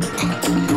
Thank you.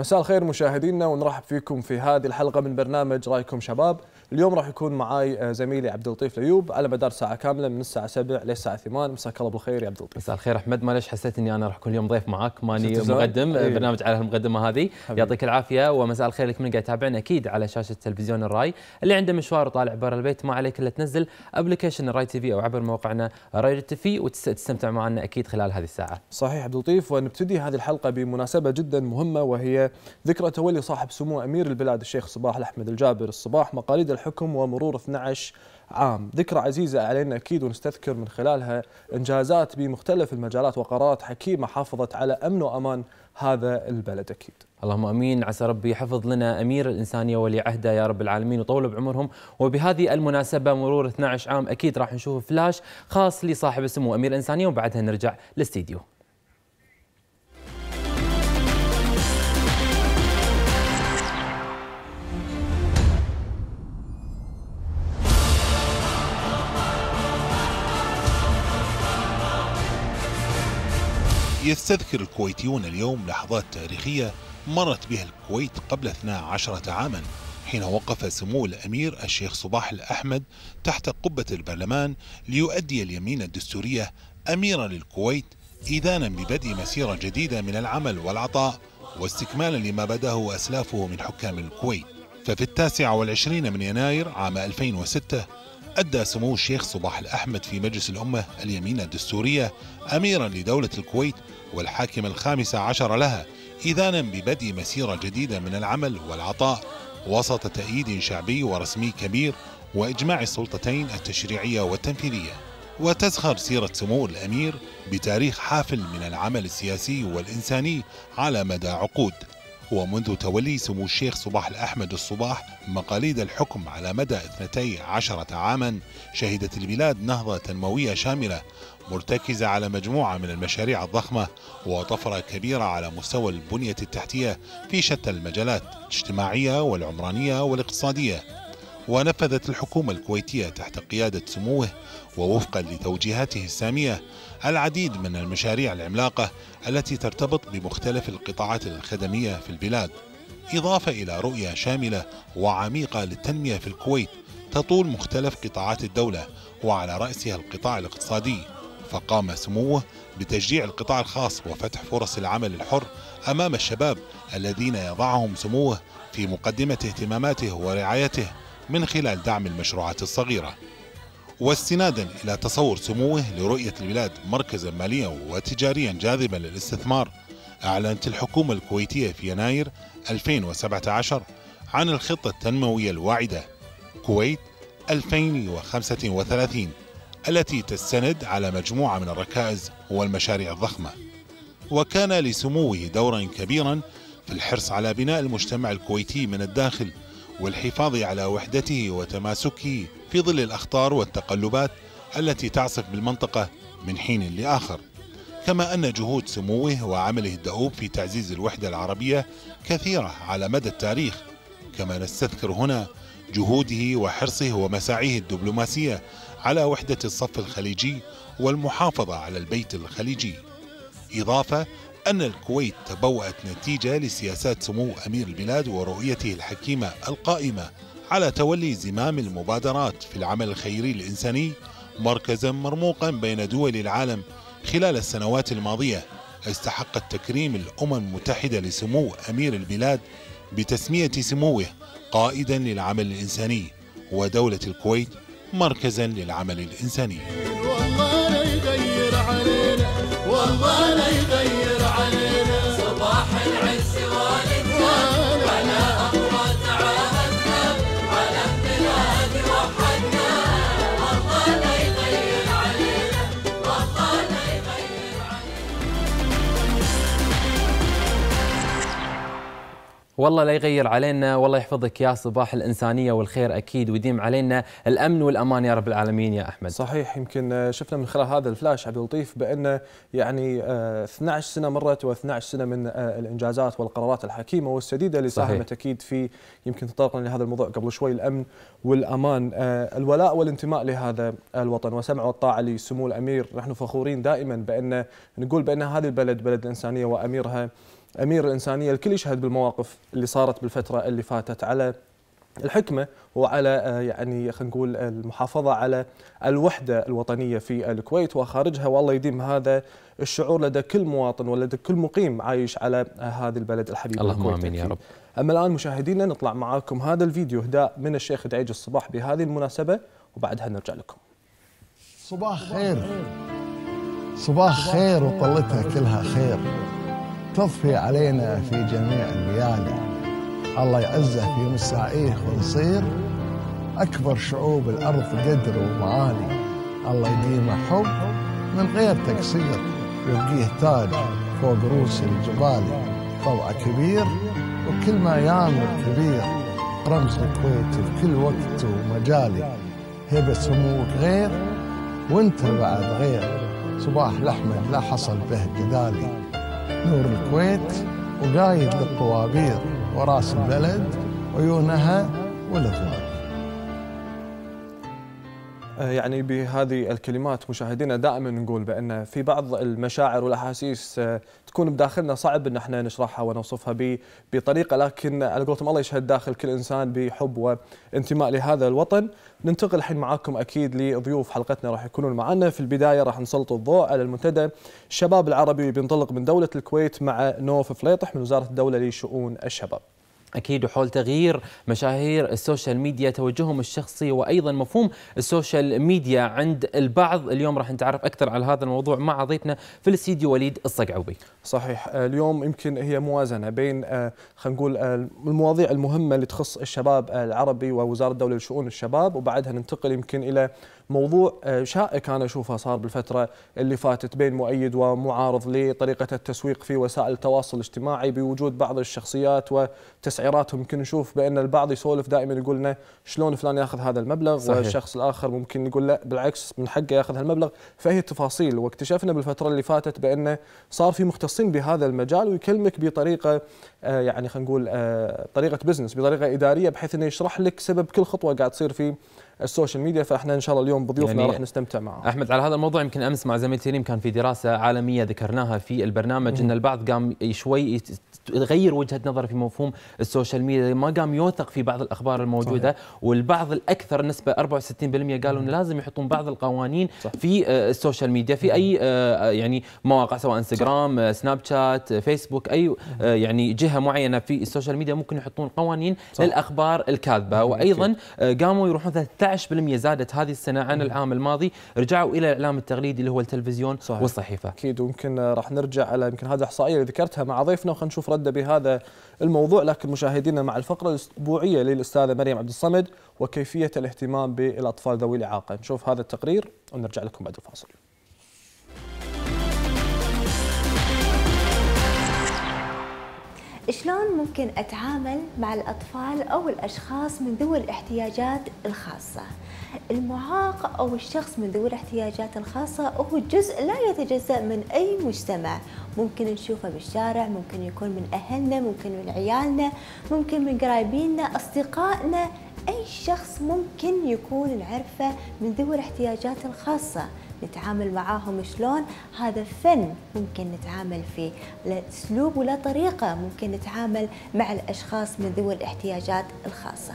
مساء الخير مشاهدينا ونرحب فيكم في هذه الحلقة من برنامج رايكم شباب اليوم راح يكون معاي آه، زميلي عبد اللطيف الايوب على مدار ساعه كامله من الساعه 7 للساعه 8 مساك الله بالخير يا عبد اللطيف مساء الخير احمد معلش حسيت اني انا راح اكون اليوم ضيف معاك ماني مقدم أيوه. برنامج على المقدمه هذه يعطيك العافيه ومساء الخير لك من قاعد يتابعنا اكيد على شاشه تلفزيون الراي اللي عنده مشوار وطالع برا البيت ما عليك الا تنزل ابلكيشن الراي تي في او عبر موقعنا راي تي في وتستمتع معنا اكيد خلال هذه الساعه صحيح عبد اللطيف ونبتدي هذه الحلقه بمناسبه جدا مهمه وهي ذكرى تولي صاحب سمو امير البلاد الشيخ صباح الاحمد الجابر الصباح مقاليد الحكم ومرور 12 عام ذكرى عزيزة علينا أكيد ونستذكر من خلالها إنجازات بمختلف المجالات وقرارات حكيمة حافظت على أمن وأمان هذا البلد أكيد اللهم امين عسى ربي يحفظ لنا امير الانسانيه ولي عهده يا رب العالمين وطول بعمرهم وبهذه المناسبه مرور 12 عام اكيد راح نشوف فلاش خاص لصاحب السمو امير الانسانيه وبعدها نرجع للاستديو يستذكر الكويتيون اليوم لحظات تاريخية مرت بها الكويت قبل 12 عاما حين وقف سمو الأمير الشيخ صباح الأحمد تحت قبة البرلمان ليؤدي اليمين الدستورية أميرا للكويت إذانا ببدء مسيرة جديدة من العمل والعطاء واستكمالا لما بداه أسلافه من حكام الكويت ففي التاسع والعشرين من يناير عام 2006 أدى سمو الشيخ صباح الأحمد في مجلس الأمة اليمين الدستورية أميرا لدولة الكويت والحاكم الخامس عشر لها إذانا ببدء مسيرة جديدة من العمل والعطاء وسط تأييد شعبي ورسمي كبير وإجماع السلطتين التشريعية والتنفيذية وتزخر سيرة سمو الأمير بتاريخ حافل من العمل السياسي والإنساني على مدى عقود ومنذ تولي سمو الشيخ صباح الأحمد الصباح مقاليد الحكم على مدى 12 عاما شهدت البلاد نهضة تنموية شاملة مرتكزة على مجموعة من المشاريع الضخمة وطفرة كبيرة على مستوى البنية التحتية في شتى المجالات الاجتماعية والعمرانية والاقتصادية ونفذت الحكومة الكويتية تحت قيادة سموه ووفقا لتوجيهاته السامية العديد من المشاريع العملاقة التي ترتبط بمختلف القطاعات الخدمية في البلاد إضافة إلى رؤية شاملة وعميقة للتنمية في الكويت تطول مختلف قطاعات الدولة وعلى رأسها القطاع الاقتصادي فقام سموه بتشجيع القطاع الخاص وفتح فرص العمل الحر أمام الشباب الذين يضعهم سموه في مقدمة اهتماماته ورعايته من خلال دعم المشروعات الصغيرة واستنادا إلى تصور سموه لرؤية البلاد مركزا ماليا وتجاريا جاذبا للاستثمار أعلنت الحكومة الكويتية في يناير 2017 عن الخطة التنموية الواعدة كويت 2035 التي تستند على مجموعة من الركائز والمشاريع الضخمة وكان لسموه دورا كبيرا في الحرص على بناء المجتمع الكويتي من الداخل والحفاظ على وحدته وتماسكه في ظل الأخطار والتقلبات التي تعصف بالمنطقة من حين لآخر كما أن جهود سموه وعمله الدؤوب في تعزيز الوحدة العربية كثيرة على مدى التاريخ كما نستذكر هنا جهوده وحرصه ومساعيه الدبلوماسية على وحدة الصف الخليجي والمحافظة على البيت الخليجي إضافة أن الكويت تبوأت نتيجة لسياسات سمو أمير البلاد ورؤيته الحكيمة القائمة على تولي زمام المبادرات في العمل الخيري الإنساني مركزا مرموقا بين دول العالم خلال السنوات الماضية استحقت تكريم الأمم المتحدة لسمو أمير البلاد بتسمية سموه قائدا للعمل الإنساني ودولة الكويت مركزا للعمل الإنساني والله لا يغير علينا والله لا يغير والله لا يغير علينا والله يحفظك يا صباح الإنسانية والخير أكيد ويديم علينا الأمن والأمان يا رب العالمين يا أحمد صحيح يمكن آه، شفنا من خلال هذا الفلاش عبد اللطيف بأن يعني 12 آه، سنة مرت و12 سنة من آه، الإنجازات والقرارات الحكيمة والسديدة اللي ساهمت أكيد في يمكن تطرقنا لهذا الموضوع قبل شوي الأمن والأمان الولاء والانتماء لهذا الوطن وسمع والطاعة لسمو الأمير نحن فخورين دائما بأن نقول بأن هذه البلد بلد الإنسانية وأميرها امير الانسانيه الكل يشهد بالمواقف اللي صارت بالفتره اللي فاتت على الحكمه وعلى آه، يعني خلينا نقول المحافظه على الوحده الوطنيه في الكويت وخارجها والله يديم هذا الشعور لدى كل مواطن ولدى كل مقيم عايش على آه، هذا البلد الحبيب اللهم امين يا رب اما الان مشاهدينا نطلع معاكم هذا الفيديو هداء من الشيخ دعيج الصباح بهذه المناسبه وبعدها نرجع لكم صباح خير صباح خير وطلتها كلها خير تضفي علينا في جميع الليالي الله يعزه في مسائيه ونصير أكبر شعوب الأرض قدر ومعالي الله يديمه حب من غير تقصير يبقيه تاج فوق روس الجبال طوع كبير وكل ما يامر كبير رمز الكويت في كل وقت ومجالي هبة سموك غير وانت بعد غير صباح لحمة لا حصل به جدالي نور الكويت وقايد للطوابير وراس البلد عيونها والأغوار آه، يعني بهذه الكلمات مشاهدينا دائما نقول بان في بعض المشاعر والاحاسيس آه، تكون بداخلنا صعب ان احنا نشرحها ونوصفها بطريقه لكن على قولتهم الله يشهد داخل كل انسان بحب وانتماء لهذا الوطن. ننتقل الحين معاكم اكيد لضيوف حلقتنا راح يكونون معنا في البدايه راح نسلط الضوء على المنتدى الشباب العربي بينطلق من دوله الكويت مع نوف فليطح من وزاره الدوله لشؤون الشباب. أكيد وحول تغيير مشاهير السوشيال ميديا توجههم الشخصي وأيضا مفهوم السوشيال ميديا عند البعض اليوم راح نتعرف أكثر على هذا الموضوع مع ضيفنا في الاستديو وليد الصقعوبي صحيح آه، اليوم يمكن هي موازنة بين آه، خلينا نقول آه، المواضيع المهمة اللي تخص الشباب العربي ووزارة الدولة لشؤون الشباب وبعدها ننتقل يمكن إلى موضوع آه، شائك انا اشوفه صار بالفتره اللي فاتت بين مؤيد ومعارض لطريقه التسويق في وسائل التواصل الاجتماعي بوجود بعض الشخصيات وتسعيراتهم يمكن نشوف بان البعض يسولف دائما يقول لنا شلون فلان ياخذ هذا المبلغ صحيح. والشخص الاخر ممكن يقول لا بالعكس من حقه ياخذ هالمبلغ فهي تفاصيل واكتشفنا بالفتره اللي فاتت بان صار في مختصين بهذا المجال ويكلمك بطريقه آه، يعني خلينا نقول آه، طريقه بزنس بطريقه اداريه بحيث انه يشرح لك سبب كل خطوه قاعد تصير في السوشيال ميديا فاحنا ان شاء الله اليوم بضيوفنا يعني راح نستمتع معه احمد على هذا الموضوع يمكن امس مع زميل تريم كان في دراسه عالميه ذكرناها في البرنامج ان البعض قام شوي تغير وجهه نظره في مفهوم السوشيال ميديا ما قام يوثق في بعض الاخبار الموجوده صحيح. والبعض الاكثر نسبه 64% قالوا انه لازم يحطون بعض القوانين صح. في آه، السوشيال ميديا في اي آه، آه، يعني مواقع سواء انستغرام سناب شات فيسبوك اي يعني جهه معينه في السوشيال ميديا ممكن يحطون قوانين صح. للاخبار الكاذبه وايضا قاموا يروحون 13% زادت هذه السنه عن العام الماضي رجعوا الى الاعلام التقليدي اللي هو التلفزيون صحيح. والصحيفه اكيد ويمكن راح نرجع على يمكن هذه الاحصائيه اللي ذكرتها مع ضيفنا وخلينا نشوف رد نتغدى بهذا الموضوع لكن مشاهدينا مع الفقرة الأسبوعية للأستاذة مريم عبد الصمد وكيفية الاهتمام بالأطفال ذوي الإعاقة نشوف هذا التقرير ونرجع لكم بعد الفاصل شلون ممكن أتعامل مع الأطفال أو الأشخاص من ذوي الاحتياجات الخاصة؟ المعاق أو الشخص من ذوي الاحتياجات الخاصة هو جزء لا يتجزأ من أي مجتمع ممكن نشوفه بالشارع ممكن يكون من أهلنا ممكن من عيالنا ممكن من قرايبيننا أصدقائنا أي شخص ممكن يكون نعرفه من ذوي الاحتياجات الخاصة نتعامل معاهم شلون هذا فن ممكن نتعامل فيه لا اسلوب ولا طريقه ممكن نتعامل مع الاشخاص من ذوي الاحتياجات الخاصه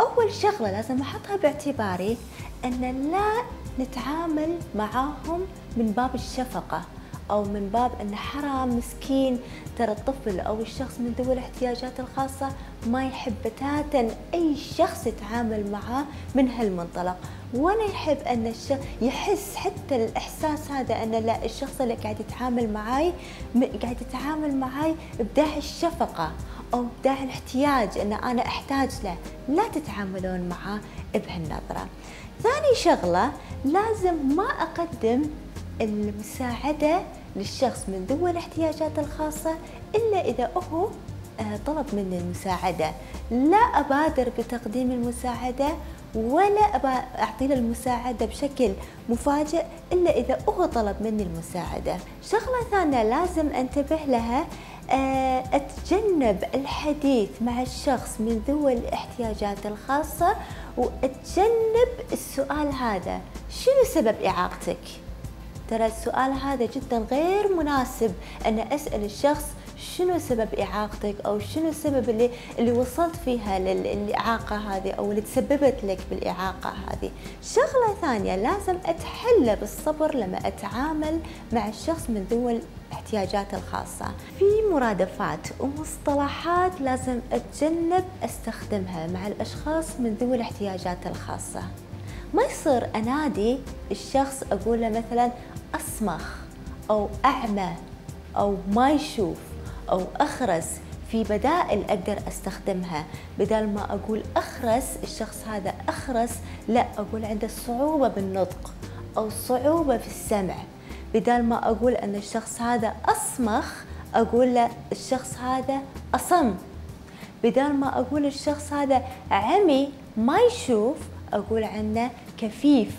أول شغلة لازم أحطها باعتباري أن لا نتعامل معاهم من باب الشفقة أو من باب أن حرام مسكين ترى الطفل أو الشخص من ذوي الاحتياجات الخاصة ما يحب بتاتا أي شخص يتعامل معاه من هالمنطلق ولا يحب أن الشخص يحس حتى الإحساس هذا أن لا الشخص اللي قاعد يتعامل معاي قاعد يتعامل معاي بداعي الشفقة أو ده الاحتياج أن أنا أحتاج له لا تتعاملون معه بهالنظرة ثاني شغلة لازم ما أقدم المساعدة للشخص من ذوي الاحتياجات الخاصة إلا إذا هو آه، طلب مني المساعدة لا أبادر بتقديم المساعدة ولا أبى أعطي له المساعدة بشكل مفاجئ إلا إذا هو طلب مني المساعدة شغلة ثانية لازم أنتبه لها آه، أتجنب الحديث مع الشخص من ذوي الاحتياجات الخاصة وأتجنب السؤال هذا شنو سبب إعاقتك؟ ترى السؤال هذا جدا غير مناسب أن أسأل الشخص شنو سبب اعاقتك او شنو السبب اللي اللي وصلت فيها للاعاقه هذه او اللي تسببت لك بالاعاقه هذه شغله ثانيه لازم اتحلى بالصبر لما اتعامل مع الشخص من دول احتياجاته الخاصة في مرادفات ومصطلحات لازم أتجنب أستخدمها مع الأشخاص من ذوي الاحتياجات الخاصة ما يصير أنادي الشخص أقول له مثلا أصمخ أو أعمى أو ما يشوف أو أخرس في بدائل أقدر أستخدمها بدل ما أقول أخرس الشخص هذا أخرس لا أقول عنده صعوبة بالنطق أو صعوبة في السمع بدل ما أقول أن الشخص هذا أصمخ أقول له الشخص هذا أصم بدل ما أقول الشخص هذا عمي ما يشوف أقول عنه كفيف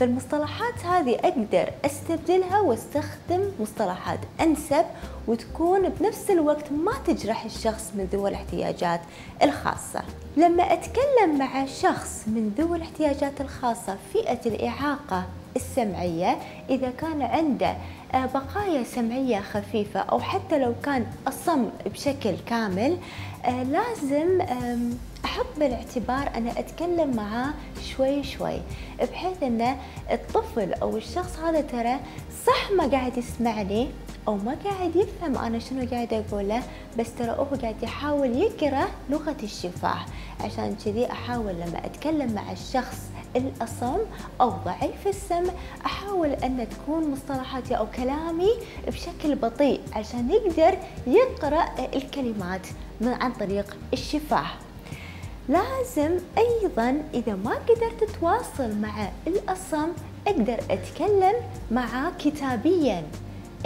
فالمصطلحات هذه أقدر أستبدلها واستخدم مصطلحات أنسب وتكون بنفس الوقت ما تجرح الشخص من ذوي الاحتياجات الخاصة لما أتكلم مع شخص من ذوي الاحتياجات الخاصة فئة الإعاقة السمعية إذا كان عنده آه، بقايا سمعية خفيفة أو حتى لو كان أصم بشكل كامل آه، لازم احط بالاعتبار انا اتكلم معاه شوي شوي بحيث انه الطفل او الشخص هذا ترى صح ما قاعد يسمعني او ما قاعد يفهم انا شنو قاعد اقوله بس ترى هو قاعد يحاول يقرا لغه الشفاه عشان كذي احاول لما اتكلم مع الشخص الأصم أو ضعيف السمع أحاول أن تكون مصطلحاتي أو كلامي بشكل بطيء عشان يقدر يقرأ الكلمات من عن طريق الشفاه لازم أيضا إذا ما قدرت أتواصل مع الأصم أقدر أتكلم معاه كتابيا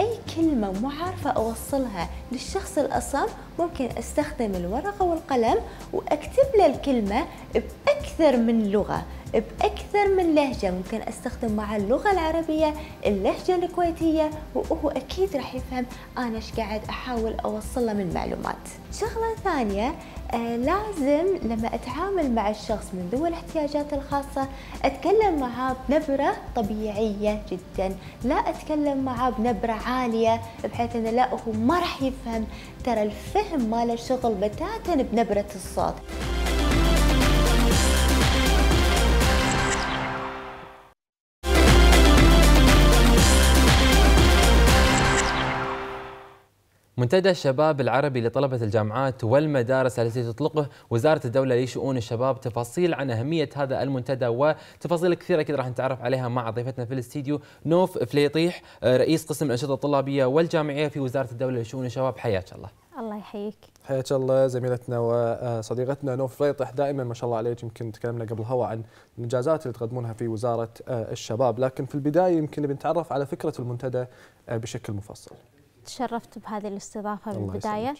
أي كلمة مو عارفة أوصلها للشخص الأصم ممكن أستخدم الورقة والقلم وأكتب له الكلمة بأكثر من لغة باكثر من لهجه ممكن استخدم مع اللغه العربيه اللهجه الكويتيه وهو اكيد راح يفهم انا ايش قاعد احاول اوصله من معلومات شغله ثانيه آه لازم لما اتعامل مع الشخص من ذوي الاحتياجات الخاصه اتكلم معاه بنبره طبيعيه جدا لا اتكلم معاه بنبره عاليه بحيث انه لا هو ما راح يفهم ترى الفهم ماله شغل بتاتا بنبره الصوت منتدى الشباب العربي لطلبة الجامعات والمدارس التي تطلقه وزارة الدولة لشؤون الشباب تفاصيل عن أهمية هذا المنتدى وتفاصيل كثيرة أكيد راح نتعرف عليها مع ضيفتنا في الاستديو نوف فليطيح رئيس قسم الأنشطة الطلابية والجامعية في وزارة الدولة لشؤون الشباب حياك الله الله يحييك حياك الله زميلتنا وصديقتنا نوف فليطيح دائما ما شاء الله عليك يمكن تكلمنا قبل هوا عن الانجازات اللي تقدمونها في وزاره الشباب لكن في البدايه يمكن بنتعرف على فكره المنتدى بشكل مفصل تشرفت بهذه الاستضافة من البداية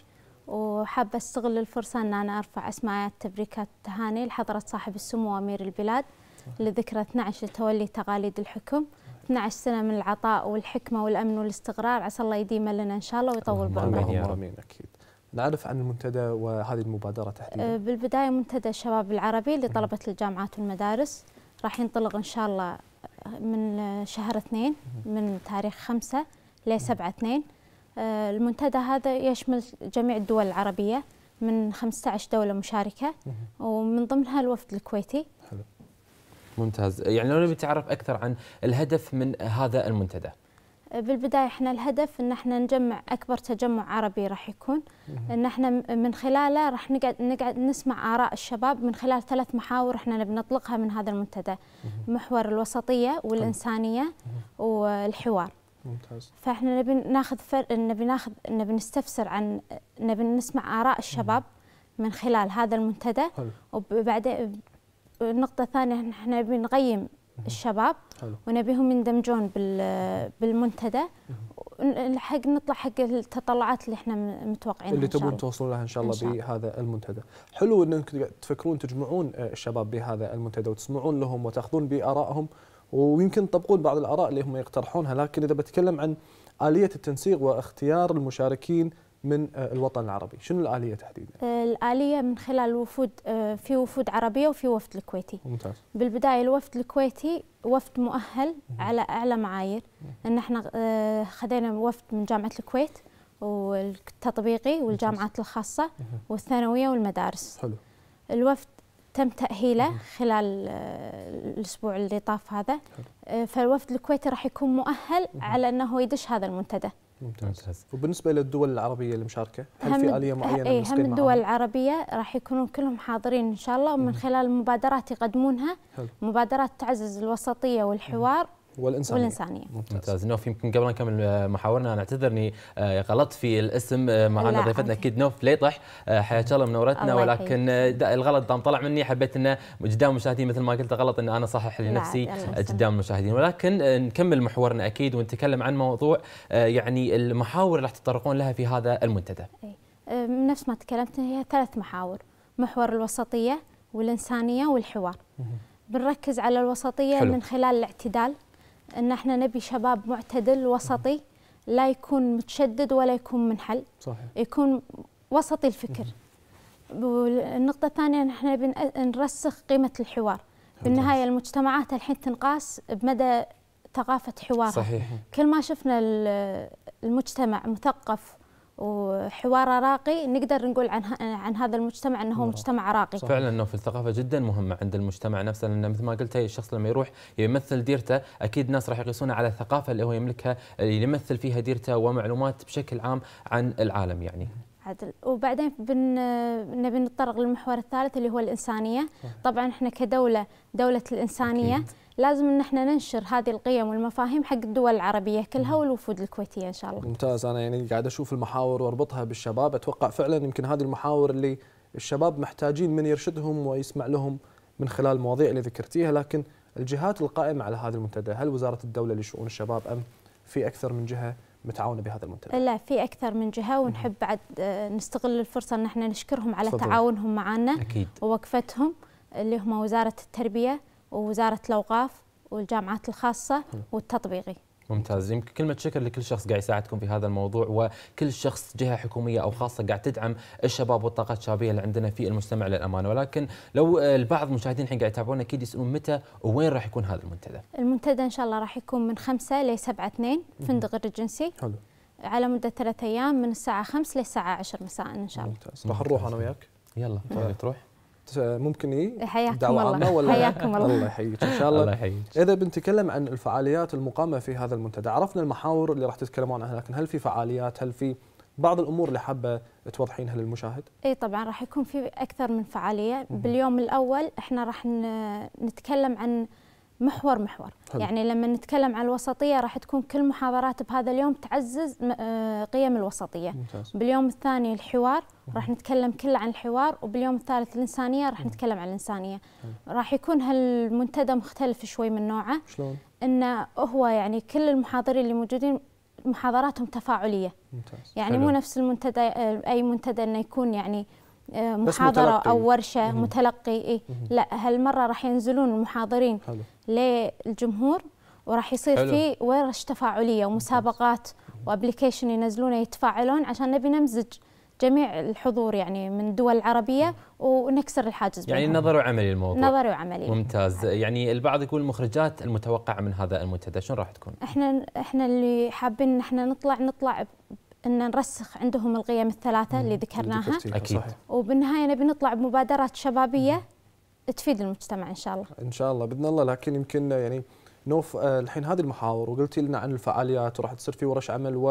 وحابة استغل الفرصة أن أنا أرفع أسماء تبريكات التهاني لحضرة صاحب السمو أمير البلاد لذكرى 12 لتولي تقاليد الحكم 12 سنة من العطاء والحكمة والأمن والاستقرار عسى الله يديم لنا إن شاء الله ويطول بعمرنا آمين يا رب أكيد نعرف عن المنتدى وهذه المبادرة تحديدا أه، بالبداية منتدى الشباب العربي لطلبة الجامعات والمدارس راح ينطلق إن شاء الله من شهر اثنين من تاريخ خمسة 7 اثنين آه، المنتدى هذا يشمل جميع الدول العربية من 15 دولة مشاركة ومن ضمنها الوفد الكويتي حلو ممتاز يعني لو نبي نتعرف أكثر عن الهدف من هذا المنتدى آه، بالبداية احنا الهدف ان احنا نجمع اكبر تجمع عربي راح يكون ان احنا من خلاله راح نقعد نقعد نسمع اراء الشباب من خلال ثلاث محاور احنا نبي نطلقها من هذا المنتدى محور الوسطية والانسانية والحوار ممتاز فاحنا نبي ناخذ فر... نبي ناخذ نبي نستفسر عن نبي نسمع اراء الشباب من خلال هذا المنتدى حلو. وبعدين النقطه الثانيه احنا نبي نقيم الشباب حلو. ونبيهم يندمجون بال... بالمنتدى حق نطلع حق التطلعات اللي احنا متوقعينها اللي تبون توصلون لها ان شاء الله بهذا المنتدى، حلو انكم تفكرون تجمعون الشباب بهذا المنتدى وتسمعون لهم وتاخذون بارائهم ويمكن يطبقون بعض الاراء اللي هم يقترحونها لكن اذا بتكلم عن اليه التنسيق واختيار المشاركين من آه، الوطن العربي شنو الاليه تحديدا آه، الاليه من خلال وفود آه، في وفود عربيه وفي وفد الكويتي ممتاز بالبدايه الوفد الكويتي وفد مؤهل على اعلى معايير ان احنا خذينا وفد من جامعه الكويت والتطبيقي والجامعات الخاصه والثانويه والمدارس حلو الوفد تم تأهيله خلال آه، الأسبوع اللي طاف هذا آه، فالوفد الكويتي راح يكون مؤهل على أنه يدش هذا المنتدى ممتاز وبالنسبه للدول العربيه المشاركه هل في اليه معينه اي هم الدول العربيه راح يكونون كلهم حاضرين ان شاء الله ومن خلال المبادرات يقدمونها مبادرات تعزز الوسطيه والحوار والإنسانية والإنسانية ممتاز نوف يمكن قبل نكمل آه، محاورنا أنا أعتذر إني آه، غلطت في الاسم آه، معنا ضيفتنا أكيد نوف ليطح حياك الله منورتنا ولكن الغلط دام طلع مني حبيت أنه قدام المشاهدين مثل ما قلت غلط أن أنا صحح لنفسي قدام المشاهدين ولكن نكمل محورنا أكيد ونتكلم عن موضوع يعني المحاور اللي راح تتطرقون لها في هذا المنتدى نفس ما تكلمت هي ثلاث محاور محور الوسطية والإنسانية والحوار بنركز على الوسطية حلو. من خلال الاعتدال ان احنا نبي شباب معتدل وسطي لا يكون متشدد ولا يكون منحل صحيح. يكون وسطي الفكر النقطة الثانية نحن نرسخ قيمة الحوار بالنهاية المجتمعات الحين تنقاس بمدى ثقافة حوارها صحيح. كل ما شفنا المجتمع مثقف وحوار راقي نقدر نقول عن عن هذا المجتمع انه هو نعم. مجتمع راقي فعلا انه في الثقافه جدا مهمه عند المجتمع نفسه لان مثل ما قلت الشخص لما يروح يمثل ديرته اكيد الناس راح يقيسونه على الثقافه اللي هو يملكها اللي يمثل فيها ديرته ومعلومات بشكل عام عن العالم يعني عدل وبعدين بن... نبي نتطرق للمحور الثالث اللي هو الانسانيه طبعا احنا كدوله دوله الانسانيه أكيد. لازم ان احنا ننشر هذه القيم والمفاهيم حق الدول العربيه كلها والوفود الكويتيه ان شاء الله. ممتاز انا يعني قاعد اشوف المحاور واربطها بالشباب اتوقع فعلا يمكن هذه المحاور اللي الشباب محتاجين من يرشدهم ويسمع لهم من خلال المواضيع اللي ذكرتيها لكن الجهات القائمه على هذا المنتدى هل وزاره الدوله لشؤون الشباب ام في اكثر من جهه متعاونه بهذا المنتدى؟ لا في اكثر من جهه ونحب بعد آه، نستغل الفرصه ان احنا نشكرهم على صدر. تعاونهم معنا أكيد. ووقفتهم اللي هم وزاره التربيه ووزاره الاوقاف والجامعات الخاصه والتطبيقي ممتاز يمكن كلمة شكر لكل شخص قاعد يساعدكم في هذا الموضوع وكل شخص جهة حكومية أو خاصة قاعد تدعم الشباب والطاقة الشابية اللي عندنا في المجتمع للأمانة ولكن لو البعض المشاهدين الحين قاعد يتابعونا أكيد يسألون متى وين راح يكون هذا المنتدى؟ المنتدى إن شاء الله راح يكون من 5 ل 7 2 فندق الريجنسي حلو على مدة ثلاثة أيام من الساعة 5 للساعة 10 مساء إن شاء الله ممتاز راح نروح أنا وياك يلا طيب. تروح ممكن ايه دعوة عامة ولا حياكم الله الله يحييك ان شاء الله الله يحييك اذا بنتكلم عن الفعاليات المقامه في هذا المنتدى عرفنا المحاور اللي راح تتكلمون عنها لكن هل في فعاليات هل في بعض الامور اللي حابه توضحينها للمشاهد اي طبعا راح يكون في اكثر من فعاليه باليوم الاول احنا راح نتكلم عن محور محور حلو. يعني لما نتكلم عن الوسطية راح تكون كل محاضرات بهذا اليوم تعزز آه، قيم الوسطية ممتاز. باليوم الثاني الحوار راح نتكلم كله عن الحوار وباليوم الثالث الإنسانية راح نتكلم عن الإنسانية راح يكون هالمنتدى مختلف شوي من نوعه شلون؟ إنه هو يعني كل المحاضرين اللي موجودين محاضراتهم تفاعلية ممتاز. يعني حلو. مو نفس المنتدى آه، أي منتدى إنه يكون يعني آه، محاضره او ورشه مم. متلقي إيه؟ لا هالمره راح ينزلون المحاضرين حلو. للجمهور وراح يصير حلو. في ورش تفاعليه ومسابقات وابلكيشن ينزلونه يتفاعلون عشان نبي نمزج جميع الحضور يعني من الدول العربية ونكسر الحاجز يعني نظر نظري وعملي الموضوع نظري وعملي ممتاز نعم. يعني البعض يقول المخرجات المتوقعة من هذا المنتدى شنو راح تكون؟ احنا احنا اللي حابين ان احنا نطلع نطلع ان نرسخ عندهم القيم الثلاثه اللي ذكرناها اكيد وبالنهايه نبي نطلع بمبادرات شبابيه تفيد المجتمع ان شاء الله ان شاء الله باذن الله لكن يمكن يعني نوف آه، الحين هذه المحاور وقلتي لنا عن الفعاليات وراح تصير في ورش عمل و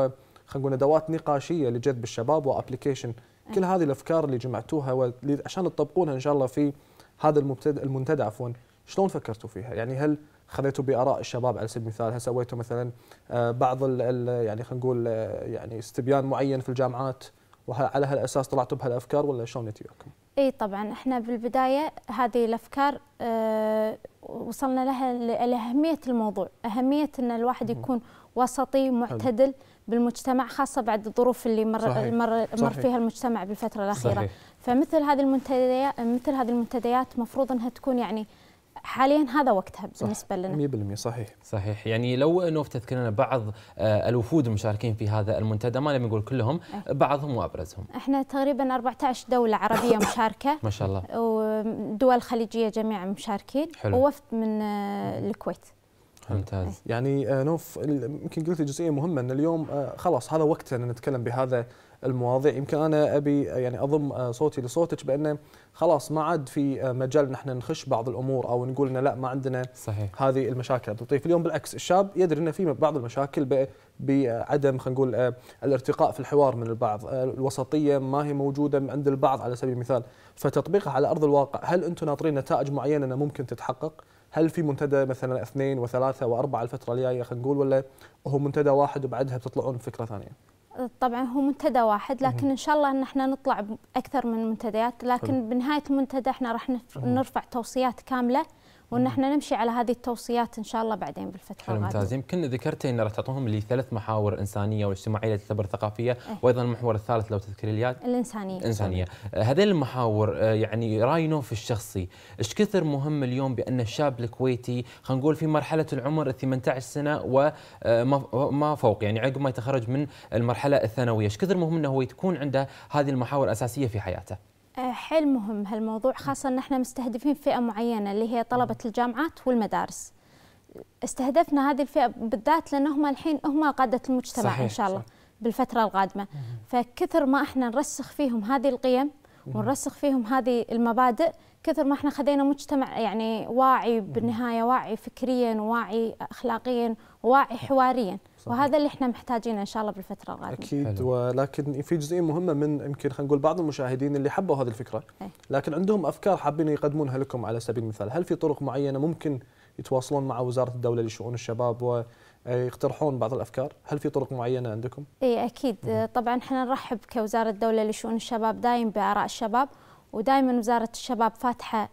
خلينا نقول ادوات نقاشيه لجذب الشباب وابلكيشن كل إيه. هذه الافكار اللي جمعتوها عشان تطبقونها ان شاء الله في هذا المبتدأ المنتدى عفوا شلون فكرتوا فيها يعني هل خذيتوا باراء الشباب على سبيل المثال هل سويتوا مثلا آه، بعض ال يعني خلينا نقول آه، يعني استبيان معين في الجامعات وعلى هالاساس طلعتوا بهالافكار ولا شلون نتيجتكم؟ اي طبعا احنا بالبدايه هذه الافكار اه وصلنا لها لاهميه الموضوع، اهميه ان الواحد يكون وسطي معتدل بالمجتمع خاصه بعد الظروف اللي مر صحيح. مر, مر فيها المجتمع بالفتره الاخيره، صحيح. فمثل هذه المنتديات مثل هذه المنتديات مفروض انها تكون يعني آه حاليا هذا وقتها بالنسبه لنا 100% صحيح صحيح يعني لو انه تذكر تذكرنا بعض آه، الوفود المشاركين في هذا المنتدى ما نقول كلهم إيه. بعضهم وابرزهم احنا تقريبا 14 دوله عربيه مشاركه ما شاء الله ودول خليجيه جميعا مشاركين حلو. ووفد من آه، الكويت ممتاز إيه. يعني آه، نوف يمكن قلت جزئيه مهمه ان اليوم خلاص هذا وقتنا نتكلم بهذا المواضيع يمكن انا ابي يعني اضم آه، صوتي لصوتك بانه خلاص ما عاد في آه، مجال نحن نخش بعض الامور او نقول انه لا ما عندنا صحيح. هذه المشاكل عبد اللطيف اليوم بالعكس الشاب يدري انه في بعض المشاكل بعدم خلينا نقول آه، الارتقاء في الحوار من البعض الوسطيه ما هي موجوده عند البعض على سبيل المثال فتطبيقها على ارض الواقع هل انتم ناطرين نتائج معينه أنه ممكن تتحقق هل في منتدى مثلا اثنين وثلاثه واربعه الفتره الجايه خلينا نقول ولا هو منتدى واحد وبعدها بتطلعون فكره ثانيه طبعا هو منتدى واحد لكن ان شاء الله ان احنا نطلع باكثر من منتديات لكن طيب. بنهايه المنتدى احنا راح نرفع توصيات كامله وان احنا نمشي على هذه التوصيات ان شاء الله بعدين بالفتره القادمه. ممتاز يمكن ذكرتي ان راح تعطوهم لثلاث محاور انسانيه واجتماعيه تعتبر ثقافيه أيه؟ وايضا المحور الثالث لو تذكري لي الانسانيه الانسانيه آه، هذين المحاور آه، يعني راي في الشخصي ايش كثر مهم اليوم بان الشاب الكويتي خلينا نقول في مرحله العمر 18 سنه وما آه، فوق يعني عقب ما يتخرج من المرحله الثانويه ايش كثر مهم انه هو تكون عنده هذه المحاور الاساسيه في حياته آه، حيل مهم هالموضوع خاصة أن احنا مستهدفين فئة معينة اللي هي طلبة الجامعات والمدارس استهدفنا هذه الفئة بالذات لأنهم الحين هم قادة المجتمع صحيح إن شاء الله صح. بالفترة القادمة فكثر ما احنا نرسخ فيهم هذه القيم ونرسخ فيهم هذه المبادئ كثر ما احنا خذينا مجتمع يعني واعي بالنهاية واعي فكريا وواعي أخلاقيا وواعي حواريا صحيح. وهذا اللي احنا محتاجينه ان شاء الله بالفتره القادمه اكيد حلو. ولكن في جزئيه مهمه من يمكن خلينا نقول بعض المشاهدين اللي حبوا هذه الفكره أي. لكن عندهم افكار حابين يقدمونها لكم على سبيل المثال هل في طرق معينه ممكن يتواصلون مع وزاره الدوله لشؤون الشباب و يقترحون بعض الافكار، هل في طرق معينه عندكم؟ اي اكيد، مم. طبعا احنا نرحب كوزاره الدوله لشؤون الشباب دايم باراء الشباب ودائما وزاره الشباب فاتحه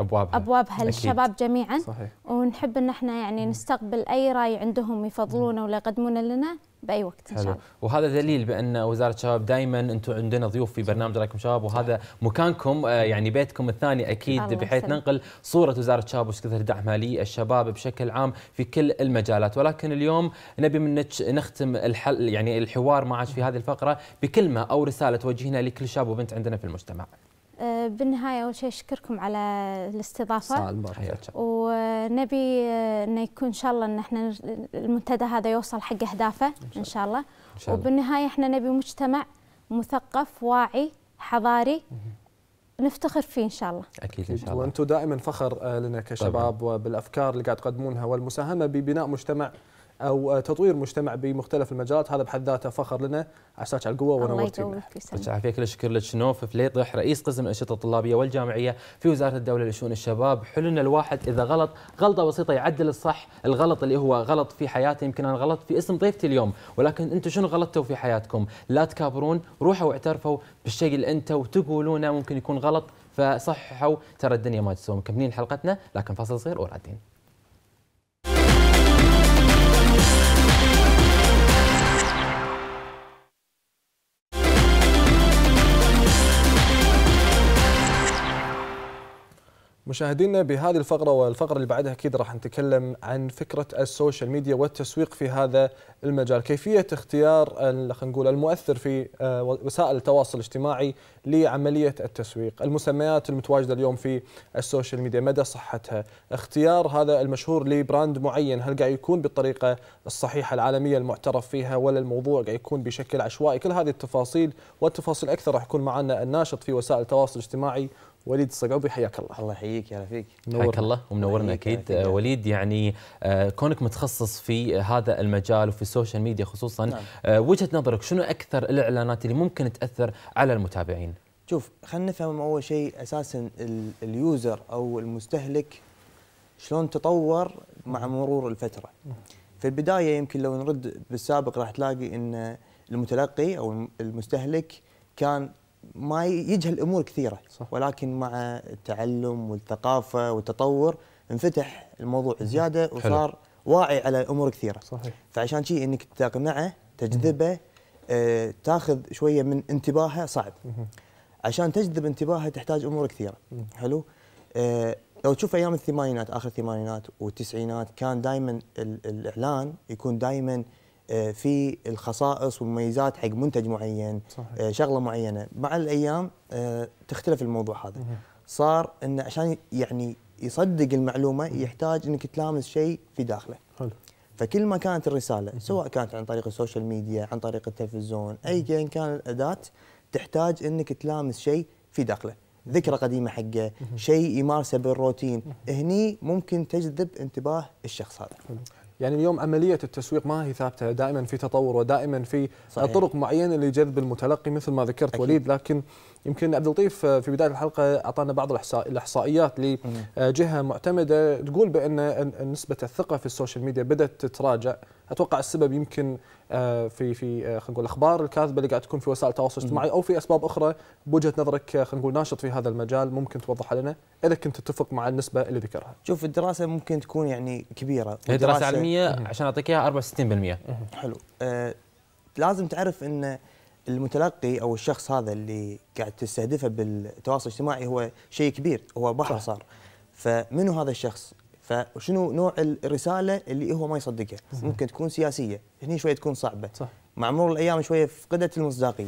ابوابها ابوابها للشباب جميعا صحيح. ونحب ان احنا يعني نستقبل اي راي عندهم يفضلونه ولا يقدمونه لنا باي وقت ان شاء الله وهذا دليل بان وزاره الشباب دائما انتم عندنا ضيوف في برنامج رايكم شباب وهذا مكانكم آه، يعني بيتكم الثاني اكيد بحيث سلام. ننقل صوره وزاره الشباب وش كثر دعمها للشباب بشكل عام في كل المجالات ولكن اليوم نبي منك نختم الحل يعني الحوار معك في هذه الفقره بكلمه او رساله توجهينها لكل شاب وبنت عندنا في المجتمع. آه، بالنهايه اول شيء اشكركم على الاستضافه ونبي آه، انه يكون ان شاء الله ان احنا المنتدى هذا يوصل حق اهدافه ان شاء, إن شاء الله إن شاء الله. وبالنهايه احنا نبي مجتمع مثقف واعي حضاري نفتخر فيه ان شاء الله اكيد ان شاء الله وانتم دائما فخر آه، لنا كشباب طبعا. وبالافكار اللي قاعد تقدمونها والمساهمه ببناء مجتمع او تطوير مجتمع بمختلف المجالات هذا بحد ذاته فخر لنا عساك على القوه ونورتي الله يعافيك كل الشكر لك نوف فليطح رئيس قسم الانشطه الطلابيه والجامعيه في وزاره الدوله لشؤون الشباب حلنا الواحد اذا غلط غلطه بسيطه يعدل الصح الغلط اللي هو غلط في حياته يمكن انا غلط في اسم ضيفتي اليوم ولكن انتم شنو غلطتوا في حياتكم لا تكابرون روحوا واعترفوا بالشيء اللي انتم تقولونه ممكن يكون غلط فصححوا ترى الدنيا ما تسوى مكملين حلقتنا لكن فاصل صغير وراجعين مشاهدينا بهذه الفقرة والفقرة اللي بعدها أكيد راح نتكلم عن فكرة السوشيال ميديا والتسويق في هذا المجال كيفية اختيار خلينا نقول المؤثر في آه، وسائل التواصل الاجتماعي لعملية التسويق المسميات المتواجدة اليوم في السوشيال ميديا مدى صحتها اختيار هذا المشهور لبراند معين هل قاعد يكون بالطريقة الصحيحة العالمية المعترف فيها ولا الموضوع قاعد يكون بشكل عشوائي كل هذه التفاصيل والتفاصيل أكثر راح يكون معنا الناشط في وسائل التواصل الاجتماعي وليد الصقابي حياك الله الله يحييك يا رفيق حياك الله ومنورنا اكيد وليد يعني آه، كونك متخصص في هذا المجال وفي السوشيال ميديا خصوصا نعم. آه، وجهه نظرك شنو اكثر الاعلانات اللي ممكن تاثر على المتابعين شوف خلينا نفهم اول شيء اساسا اليوزر او المستهلك شلون تطور مع مرور الفتره في البدايه يمكن لو نرد بالسابق راح تلاقي ان المتلقي او المستهلك كان ما يجهل امور كثيره صح. ولكن مع التعلم والثقافه والتطور انفتح الموضوع زياده وصار حلو. واعي على امور كثيره صحيح فعشان شيء انك تقنعه تجذبه آه، تاخذ شويه من انتباهه صعب مم. عشان تجذب انتباهه تحتاج امور كثيره مم. حلو آه، لو تشوف ايام الثمانينات اخر الثمانينات والتسعينات كان دائما الاعلان يكون دائما آه، في الخصائص والمميزات حق منتج معين صحيح. آه، شغله معينه مع الايام آه، تختلف الموضوع هذا صار انه عشان يعني يصدق المعلومه يحتاج انك تلامس شيء في داخله حلو فكل ما كانت الرساله سواء كانت عن طريق السوشيال ميديا عن طريق التلفزيون اي كان الاداه تحتاج انك تلامس شيء في داخله ذكرى قديمه حقه شيء يمارسه بالروتين هني ممكن تجذب انتباه الشخص هذا حلو. يعني اليوم عملية التسويق ما هي ثابتة دائما في تطور ودائما في صحيح. طرق معينة لجذب المتلقي مثل ما ذكرت أكيد. وليد لكن يمكن عبد اللطيف آه، في بدايه الحلقه اعطانا بعض الاحصائيات لجهه معتمده تقول بان نسبه الثقه في السوشيال ميديا بدات تتراجع اتوقع السبب يمكن آه، في في آه، خلينا نقول الاخبار الكاذبه اللي قاعد تكون في وسائل التواصل الاجتماعي او في اسباب اخرى بوجهه نظرك خلينا نقول ناشط في هذا المجال ممكن توضحها لنا اذا كنت تتفق مع النسبه اللي ذكرها. شوف الدراسه ممكن تكون يعني كبيره. هي دراسه علميه عشان اعطيك اياها 64% حلو آه لازم تعرف انه المتلقي او الشخص هذا اللي قاعد تستهدفه بالتواصل الاجتماعي هو شيء كبير هو بحر صار فمنو هذا الشخص فشنو نوع الرساله اللي هو ما يصدقها ممكن تكون سياسيه هني شويه تكون صعبه صح. مع مرور الايام شويه فقدت المصداقيه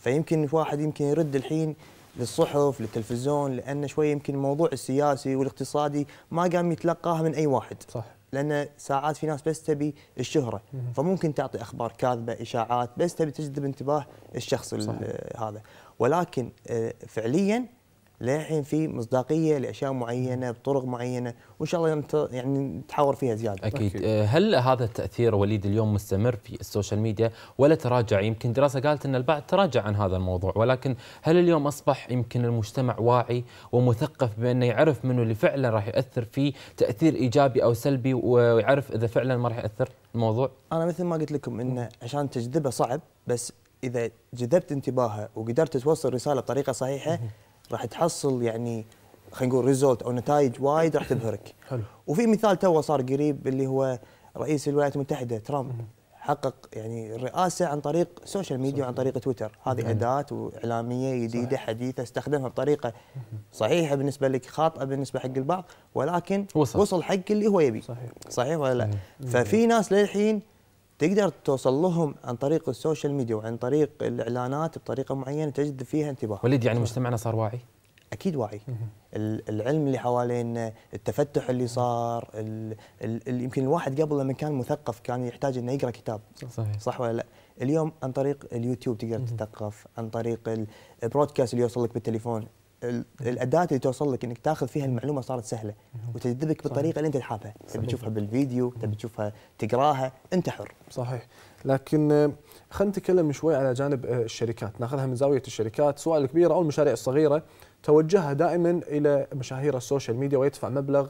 فيمكن واحد يمكن يرد الحين للصحف للتلفزيون لان شويه يمكن الموضوع السياسي والاقتصادي ما قام يتلقاها من اي واحد صح لان ساعات في ناس بس تبي الشهره فممكن تعطي اخبار كاذبه اشاعات بس تبي تجذب انتباه الشخص هذا ولكن آه، فعليا للحين في مصداقيه لاشياء معينه بطرق معينه وان شاء الله يعني نتحاور فيها زياده. اكيد آه، هل هذا التاثير وليد اليوم مستمر في السوشيال ميديا ولا تراجع؟ يمكن دراسه قالت ان البعض تراجع عن هذا الموضوع ولكن هل اليوم اصبح يمكن المجتمع واعي ومثقف بانه يعرف منه اللي فعلا راح ياثر فيه تاثير ايجابي او سلبي ويعرف اذا فعلا ما راح ياثر الموضوع؟ انا مثل ما قلت لكم انه عشان تجذبه صعب بس اذا جذبت انتباهه وقدرت توصل رساله بطريقه صحيحه راح تحصل يعني خلينا نقول ريزولت او نتائج وايد راح تبهرك حلو وفي مثال تو صار قريب اللي هو رئيس الولايات المتحده ترامب حقق يعني الرئاسه عن طريق السوشيال ميديا وعن طريق تويتر هذه اداه واعلاميه جديده حديثه استخدمها بطريقه صحيحه بالنسبه لك خاطئه بالنسبه حق البعض ولكن وصل, وصل حق اللي هو يبي صحيح صحيح ولا لا ففي ناس للحين تقدر توصل لهم عن طريق السوشيال ميديا وعن طريق الاعلانات بطريقه معينه تجذب فيها انتباه وليد يعني مجتمعنا صار واعي اكيد واعي العلم اللي حوالينا التفتح اللي صار يمكن الواحد قبل لما كان مثقف كان يحتاج انه يقرا كتاب صحيح صح ولا لا اليوم عن طريق اليوتيوب تقدر تتثقف عن طريق البرودكاست اللي يوصل لك بالتليفون الاداه اللي توصل لك انك تاخذ فيها المعلومه صارت سهله وتجذبك بالطريقه اللي انت حابها تبي تشوفها بالفيديو تبي تشوفها تقراها انت حر صحيح لكن آه، خلينا نتكلم شوي على جانب آه، الشركات ناخذها من زاويه الشركات سواء الكبيره او المشاريع الصغيره توجهها دائما الى مشاهير السوشيال ميديا ويدفع مبلغ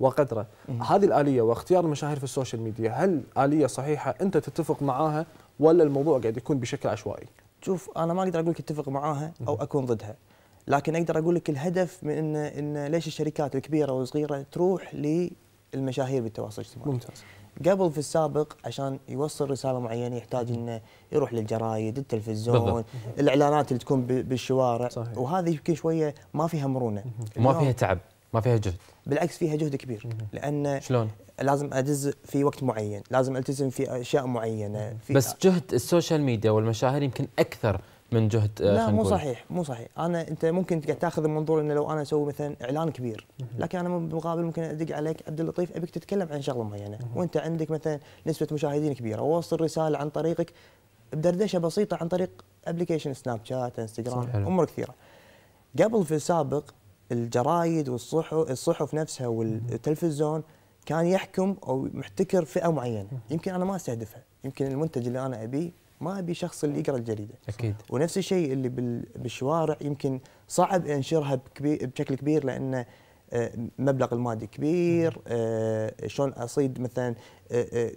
وقدره هذه الاليه واختيار المشاهير في السوشيال ميديا هل اليه صحيحه انت تتفق معاها ولا الموضوع قاعد يكون بشكل عشوائي شوف انا ما اقدر اقول لك اتفق معاها او اكون ضدها لكن اقدر اقول لك الهدف من ان, إن ليش الشركات الكبيره والصغيره تروح للمشاهير بالتواصل الاجتماعي ممتاز قبل في السابق عشان يوصل رساله معينه يحتاج انه يروح للجرايد، التلفزيون، بالضبط. الاعلانات اللي تكون بالشوارع صحيح. وهذه يمكن شويه ما فيها مرونه ما فيها تعب، ما فيها جهد بالعكس فيها جهد كبير لان شلون؟ لازم ادز في وقت معين، لازم التزم في اشياء معينه في بس جهد السوشيال ميديا والمشاهير يمكن اكثر من جهد آه، لا مو صحيح مو صحيح انا انت ممكن تاخذ منظور انه لو انا اسوي مثلا اعلان كبير لكن انا بالمقابل ممكن ادق عليك عبد اللطيف ابيك تتكلم عن شغله يعني. معينه وانت عندك مثلا نسبه مشاهدين كبيره واوصل رساله عن طريقك بدردشه بسيطه عن طريق ابلكيشن سناب شات انستغرام امور كثيره قبل في السابق الجرايد والصحف الصحف نفسها والتلفزيون كان يحكم او محتكر فئه معينه يمكن انا ما استهدفها يمكن المنتج اللي انا ابيه ما ابي شخص اللي يقرا الجريده اكيد ونفس الشيء اللي بالشوارع يمكن صعب انشرها بشكل كبير لان المبلغ آه، المادي كبير آه، شلون اصيد مثلا آه،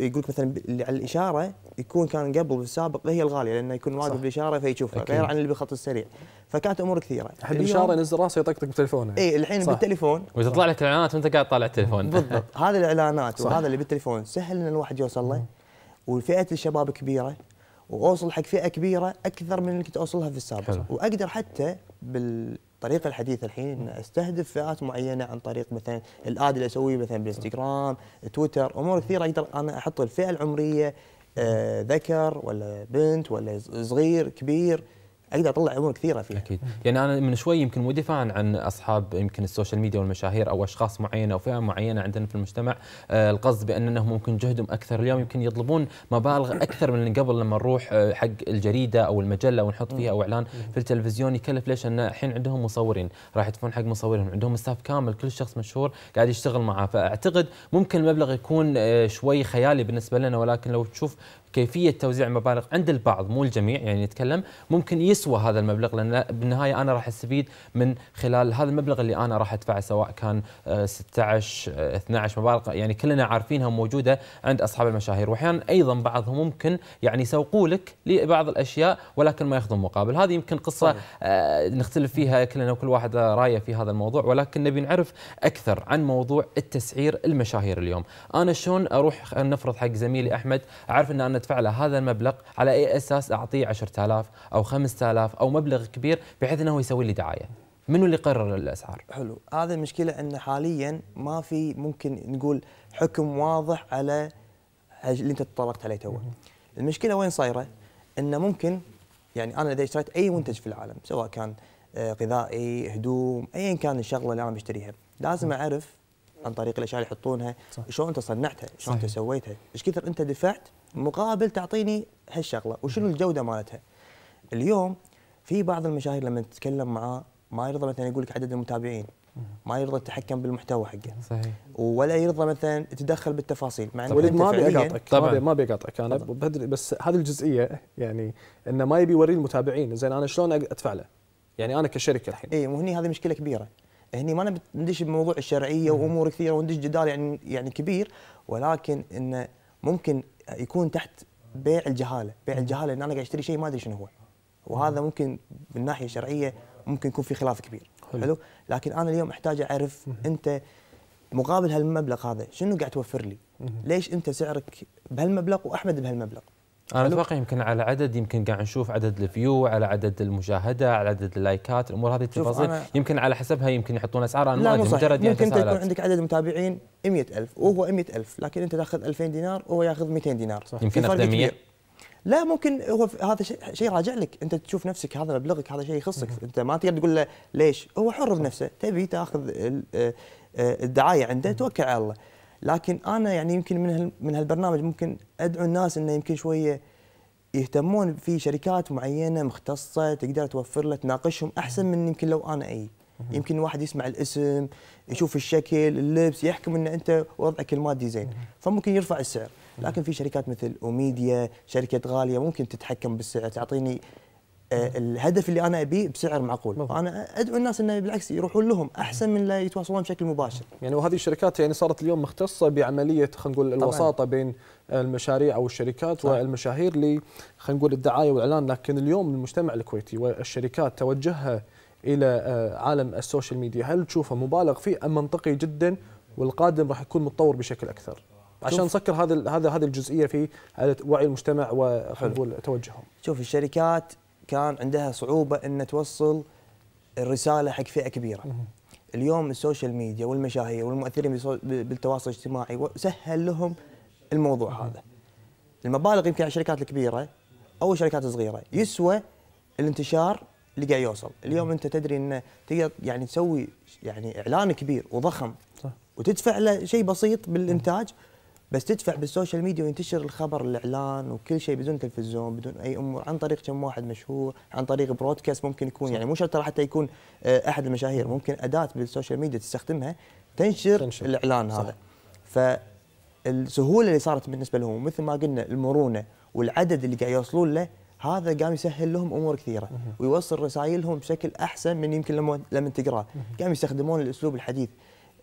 يقول مثلا اللي على الاشاره يكون كان قبل بالسابق هي الغاليه لانه يكون واقف بالاشاره فيشوفها غير عن اللي بالخط السريع فكانت امور كثيره حد الاشاره ينزل راسه يطقطق بتليفونه اي الحين صح. بالتليفون وتطلع لك الاعلانات وانت قاعد طالع التليفون بالضبط هذه الاعلانات وهذا اللي بالتليفون سهل ان الواحد يوصل له وفئه الشباب كبيره واوصل حق فئه كبيره اكثر من اللي كنت اوصلها في السابق حلو. واقدر حتى بالطريقه الحديثه الحين ان استهدف فئات معينه عن طريق مثلا الاد اللي اسويه مثلا بالانستغرام تويتر امور كثيره اقدر انا احط الفئه العمريه آه ذكر ولا بنت ولا صغير كبير اقدر اطلع امور كثيره فيها اكيد يعني انا من شوي يمكن مو دفاعا عن اصحاب يمكن السوشيال ميديا والمشاهير او اشخاص معينه او فئه معينه عندنا في المجتمع آه، القصد بان انهم ممكن جهدهم اكثر اليوم يمكن يطلبون مبالغ اكثر من اللي قبل لما نروح آه، حق الجريده او المجله ونحط فيها او اعلان في التلفزيون يكلف ليش ان الحين عندهم مصورين راح يدفعون حق مصورهم عندهم ستاف كامل كل شخص مشهور قاعد يشتغل معاه فاعتقد ممكن المبلغ يكون آه، شوي خيالي بالنسبه لنا ولكن لو تشوف كيفيه توزيع المبالغ عند البعض مو الجميع يعني نتكلم ممكن يسوى هذا المبلغ لان بالنهايه انا راح استفيد من خلال هذا المبلغ اللي انا راح ادفعه سواء كان 16 آه، 12 آه، مبالغ يعني كلنا عارفينها موجوده عند اصحاب المشاهير واحيانا ايضا بعضهم ممكن يعني يسوقوا لك لبعض الاشياء ولكن ما ياخذون مقابل هذه يمكن قصه صحيح. آه، نختلف فيها كلنا وكل واحد رايه في هذا الموضوع ولكن نبي نعرف اكثر عن موضوع التسعير المشاهير اليوم انا شلون اروح نفرض حق زميلي احمد اعرف ان انا ادفع له هذا المبلغ على اي اساس اعطيه 10000 او 5000 او مبلغ كبير بحيث انه يسوي لي دعايه منو اللي قرر الاسعار حلو هذا المشكله ان حاليا ما في ممكن نقول حكم واضح على اللي انت تطرقت عليه تو المشكله وين صايره انه ممكن يعني انا اذا اشتريت اي منتج في العالم سواء كان آه، غذائي هدوم ايا كان الشغله اللي انا بشتريها لازم اعرف عن طريق الاشياء اللي يحطونها شلون انت صنعتها شلون انت سويتها ايش كثر انت دفعت مقابل تعطيني هالشغله وشنو الجوده مالتها اليوم في بعض المشاهير لما تتكلم معاه ما يرضى مثلا يقول لك عدد المتابعين ما يرضى يتحكم بالمحتوى حقه صحيح ولا يرضى مثلا يتدخل بالتفاصيل مع انه وليد ما بيقاطعك اقاطعك طبعا ما بيقاطعك اقاطعك انا بدري بس هذه الجزئيه يعني انه ما يبي يوري المتابعين زين انا شلون ادفع له؟ يعني انا كشركه الحين اي وهني هذه مشكله كبيره هني ما ندش بموضوع الشرعيه وامور كثيره وندش جدال يعني يعني كبير ولكن انه ممكن يكون تحت بيع الجهاله، بيع الجهاله ان انا قاعد اشتري شيء ما ادري شنو هو. وهذا ممكن من ناحيه شرعيه ممكن يكون في خلاف كبير. حلو, حلو؟ لكن انا اليوم احتاج اعرف انت مقابل هالمبلغ هذا شنو قاعد توفر لي؟ ليش انت سعرك بهالمبلغ واحمد بهالمبلغ؟ انا اتوقع يمكن على عدد يمكن قاعد نشوف عدد الفيو على عدد المشاهده على عدد اللايكات الامور هذه التفاصيل يمكن على حسبها يمكن يحطون اسعار انا ما ادري مجرد ممكن انت يكون عندك عدد متابعين 100000 وهو 100000 لكن انت تاخذ 2000 دينار وهو ياخذ 200 دينار صح. يمكن اخذ 100 لا ممكن هو هذا شيء راجع لك انت تشوف نفسك هذا مبلغك هذا شيء يخصك انت ما تقدر تقول له ليش هو حر بنفسه تبي تاخذ آه، آه، الدعايه عنده توكل على الله لكن انا يعني يمكن من من هالبرنامج ممكن ادعو الناس انه يمكن شويه يهتمون في شركات معينه مختصه تقدر توفر له تناقشهم احسن من يمكن لو انا اي يمكن واحد يسمع الاسم يشوف الشكل اللبس يحكم ان انت وضعك المادي زين فممكن يرفع السعر لكن في شركات مثل اوميديا شركه غاليه ممكن تتحكم بالسعر تعطيني آه، الهدف اللي انا ابيه بسعر معقول مفهوم. فانا ادعو الناس انه بالعكس يروحون لهم احسن من لا يتواصلون بشكل مباشر يعني وهذه الشركات يعني صارت اليوم مختصه بعمليه خلينا نقول الوساطه طبعاً. بين المشاريع او الشركات صح. والمشاهير ل خلينا نقول الدعايه والاعلان لكن اليوم المجتمع الكويتي والشركات توجهها الى آه، عالم السوشيال ميديا هل تشوفه مبالغ فيه ام منطقي جدا والقادم راح يكون متطور بشكل اكثر عشان نسكر هذا هذا هذه الجزئيه في وعي المجتمع وخلينا نقول توجههم شوف الشركات كان عندها صعوبه ان توصل الرساله حق فئه كبيره اليوم السوشيال ميديا والمشاهير والمؤثرين بالتواصل الاجتماعي سهل لهم الموضوع هذا المبالغ يمكن على الشركات الكبيره او الشركات الصغيره يسوى الانتشار اللي قاعد يوصل اليوم انت تدري ان تقدر يعني تسوي يعني اعلان كبير وضخم صح. وتدفع له شيء بسيط بالانتاج بس تدفع بالسوشيال ميديا وينتشر الخبر الاعلان وكل شيء بدون تلفزيون بدون اي امور عن طريق كم واحد مشهور عن طريق برودكاست ممكن يكون صح. يعني مو شرط حتى يكون آه، احد المشاهير ممكن اداه بالسوشيال ميديا تستخدمها تنشر, تنشر. الاعلان صح. هذا فالسهوله اللي صارت بالنسبه لهم مثل ما قلنا المرونه والعدد اللي قاعد يوصلون له هذا قام يسهل لهم امور كثيره ويوصل رسائلهم بشكل احسن من يمكن لما لما تقراه قام يستخدمون الاسلوب الحديث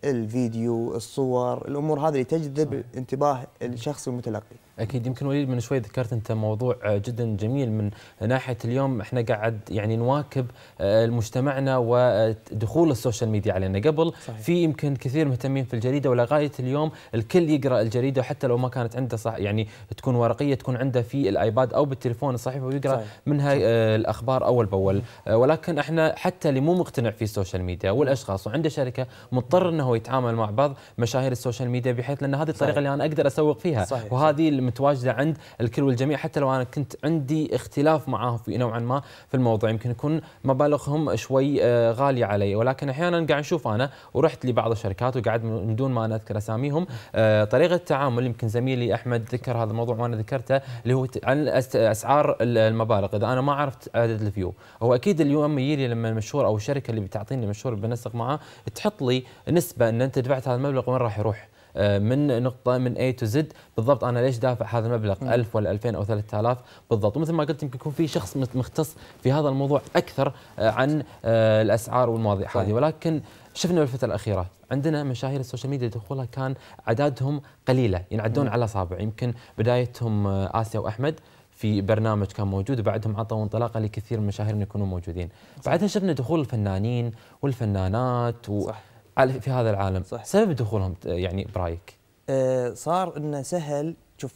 الفيديو الصور الامور هذه اللي تجذب انتباه الشخص المتلقي اكيد يمكن وليد من شوي ذكرت انت موضوع آه، جدا جميل من ناحيه اليوم احنا قاعد يعني نواكب آه، مجتمعنا ودخول السوشيال ميديا علينا قبل صحيح. في يمكن كثير مهتمين في الجريده ولغايه اليوم الكل يقرا الجريده وحتى لو ما كانت عنده صح يعني تكون ورقيه تكون عنده في الايباد او بالتليفون الصحيفه ويقرا صحيح. منها آه، صحيح. الاخبار اول باول ولكن احنا حتى اللي مو مقتنع في السوشيال ميديا والاشخاص وعنده شركه مضطر انه يتعامل مع بعض مشاهير السوشيال ميديا بحيث لان هذه الطريقه صحيح. اللي انا اقدر اسوق فيها صحيح. وهذه متواجده عند الكل والجميع حتى لو انا كنت عندي اختلاف معاهم في نوعا ما في الموضوع يمكن يكون مبالغهم شوي آه، غاليه علي ولكن احيانا قاعد نشوف انا ورحت لبعض الشركات وقعد من دون ما انا اذكر اساميهم آه، طريقه التعامل يمكن زميلي احمد ذكر هذا الموضوع وانا ذكرته اللي هو عن اسعار المبالغ اذا انا ما عرفت عدد الفيو هو اكيد اليوم يجي لي لما المشهور او الشركه اللي بتعطيني المشهور بنسق معاه تحط لي نسبه ان انت دفعت هذا المبلغ وين راح يروح آه، من نقطه من اي تو زد بالضبط انا ليش دافع هذا المبلغ 1000 ولا 2000 او 3000 بالضبط ومثل ما قلت يمكن يكون في شخص مختص في هذا الموضوع اكثر آه، عن آه، الاسعار والمواضيع طيب. هذه ولكن شفنا بالفتره الاخيره عندنا مشاهير السوشيال ميديا دخولها كان عددهم قليله ينعدون على اصابع يمكن بدايتهم اسيا واحمد في برنامج كان موجود وبعدهم عطوا انطلاقه لكثير من المشاهير انه يكونوا موجودين. صح. بعدها شفنا دخول الفنانين والفنانات و... صح. في هذا العالم صح. سبب دخولهم يعني برايك آه صار انه سهل شوف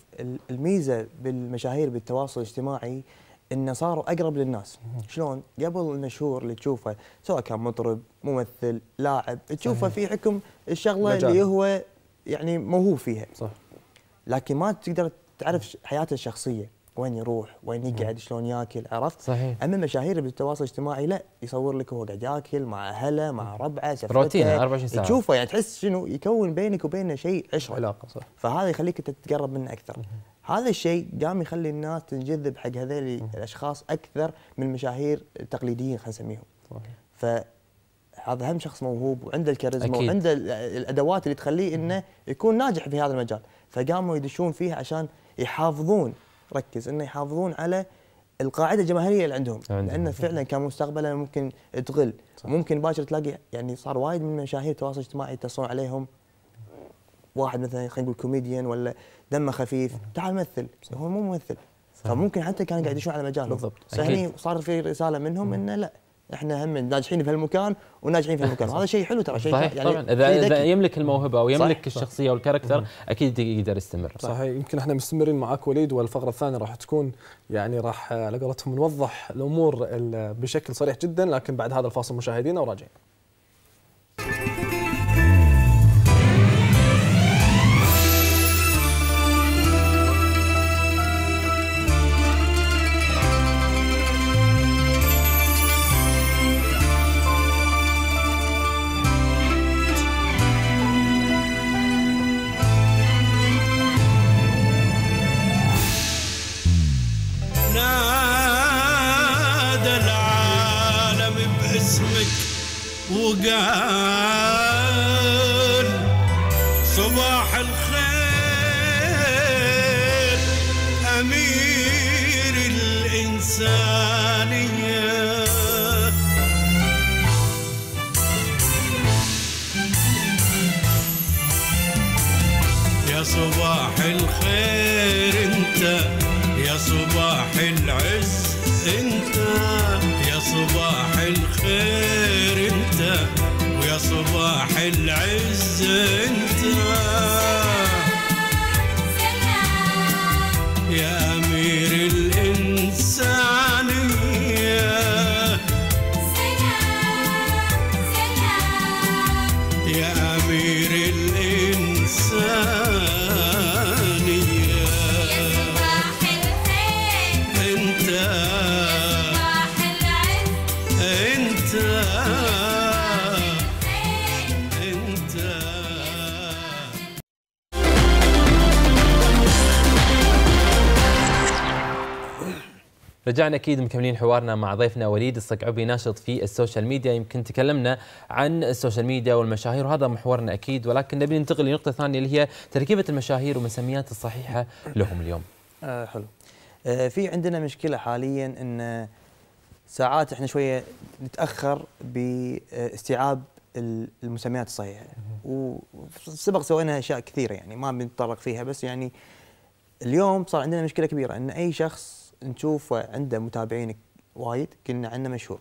الميزه بالمشاهير بالتواصل الاجتماعي انه صاروا اقرب للناس شلون قبل المشهور اللي تشوفه سواء كان مطرب ممثل لاعب تشوفه في حكم الشغله مجال. اللي هو يعني موهوب فيها صح لكن ما تقدر تعرف حياته الشخصيه وين يروح وين يقعد شلون ياكل عرفت صحيح اما مشاهير بالتواصل الاجتماعي لا يصور لك وهو قاعد ياكل مع اهله مع ربعه سفرته روتين 24 ساعه تشوفه يعني تحس شنو يكون بينك وبينه شيء عشره علاقه صح فهذا يخليك انت تتقرب منه اكثر هذا الشيء قام يخلي الناس تنجذب حق هذول الاشخاص اكثر من المشاهير التقليديين خلينا نسميهم ف هذا هم شخص موهوب وعنده الكاريزما وعنده الادوات اللي تخليه انه يكون ناجح في هذا المجال فقاموا يدشون فيه عشان يحافظون ركز انه يحافظون على القاعده الجماهيريه اللي عندهم, لان فعلا كان مستقبلا ممكن تغل صح. ممكن باكر تلاقي يعني صار وايد من مشاهير التواصل الاجتماعي يتصلون عليهم واحد مثلا خلينا نقول كوميديان ولا دمه خفيف تعال مثل هو مو ممثل فممكن حتى كان قاعد يشوف على مجاله بالضبط فهني صار في رساله منهم انه لا احنا هم ناجحين في هالمكان وناجحين في هالمكان وهذا شيء حلو ترى شيء يعني طبعا اذا اذا يملك الموهبه ويملك الشخصيه والكاركتر اكيد يقدر يستمر صحيح. صحيح يمكن احنا مستمرين معاك وليد والفقره الثانيه راح تكون يعني راح على قولتهم نوضح الامور بشكل صريح جدا لكن بعد هذا الفاصل مشاهدينا وراجعين وقال صباح الخير رجعنا اكيد مكملين حوارنا مع ضيفنا وليد الصقعبي ناشط في السوشيال ميديا يمكن تكلمنا عن السوشيال ميديا والمشاهير وهذا محورنا اكيد ولكن نبي ننتقل لنقطه ثانيه اللي هي تركيبه المشاهير والمسميات الصحيحه لهم اليوم. آه حلو. آه في عندنا مشكله حاليا ان ساعات احنا شويه نتاخر باستيعاب المسميات الصحيحه وسبق سوينا اشياء كثيره يعني ما بنتطرق فيها بس يعني اليوم صار عندنا مشكله كبيره ان اي شخص نشوف عنده متابعين وايد قلنا عنه مشهور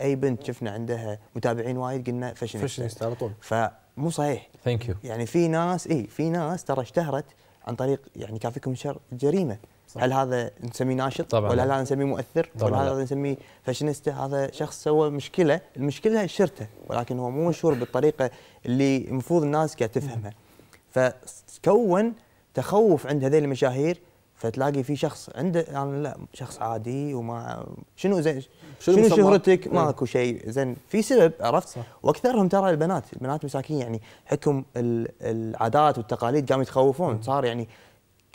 اي بنت شفنا عندها متابعين وايد قلنا فاشينيستا على طول فمو صحيح ثانك يو يعني في ناس اي في ناس ترى اشتهرت عن طريق يعني كافيكم شر جريمه صح. هل هذا نسميه ناشط طبعا ولا هذا نسميه مؤثر طبعا ولا هذا نسميه فاشينيستا هذا شخص سوى مشكله المشكله شرته ولكن هو مو مشهور بالطريقه اللي المفروض الناس قاعد تفهمها فتكون تخوف عند هذه المشاهير فتلاقي في شخص عنده انا يعني لا شخص عادي وما شنو زين شنو, شنو شهرتك إيه. ماكو شيء زين في سبب عرفت صح. واكثرهم ترى البنات البنات مساكين يعني حكم العادات والتقاليد قاموا يتخوفون إيه. صار يعني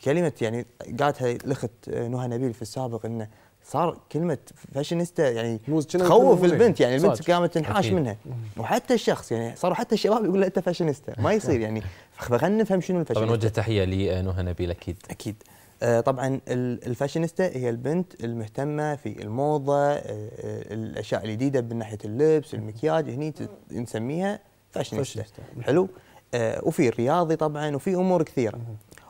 كلمه يعني قالتها الاخت نهى نبيل في السابق انه صار كلمه فاشينيستا يعني تخوف البنت يعني البنت قامت تنحاش منها وحتى الشخص يعني صاروا حتى الشباب يقول له انت فاشينيستا ما يصير إيه. يعني فخلينا نفهم شنو الفاشينيستا طبعا نوجه تحيه لنهى آه، نبيل اكيد اكيد آه، طبعا الفاشينيستا هي البنت المهتمه في الموضه آه، آه، الاشياء الجديده من ناحيه اللبس المكياج هني نسميها فاشينيستا حلو وفي الرياضي طبعا وفي امور كثيره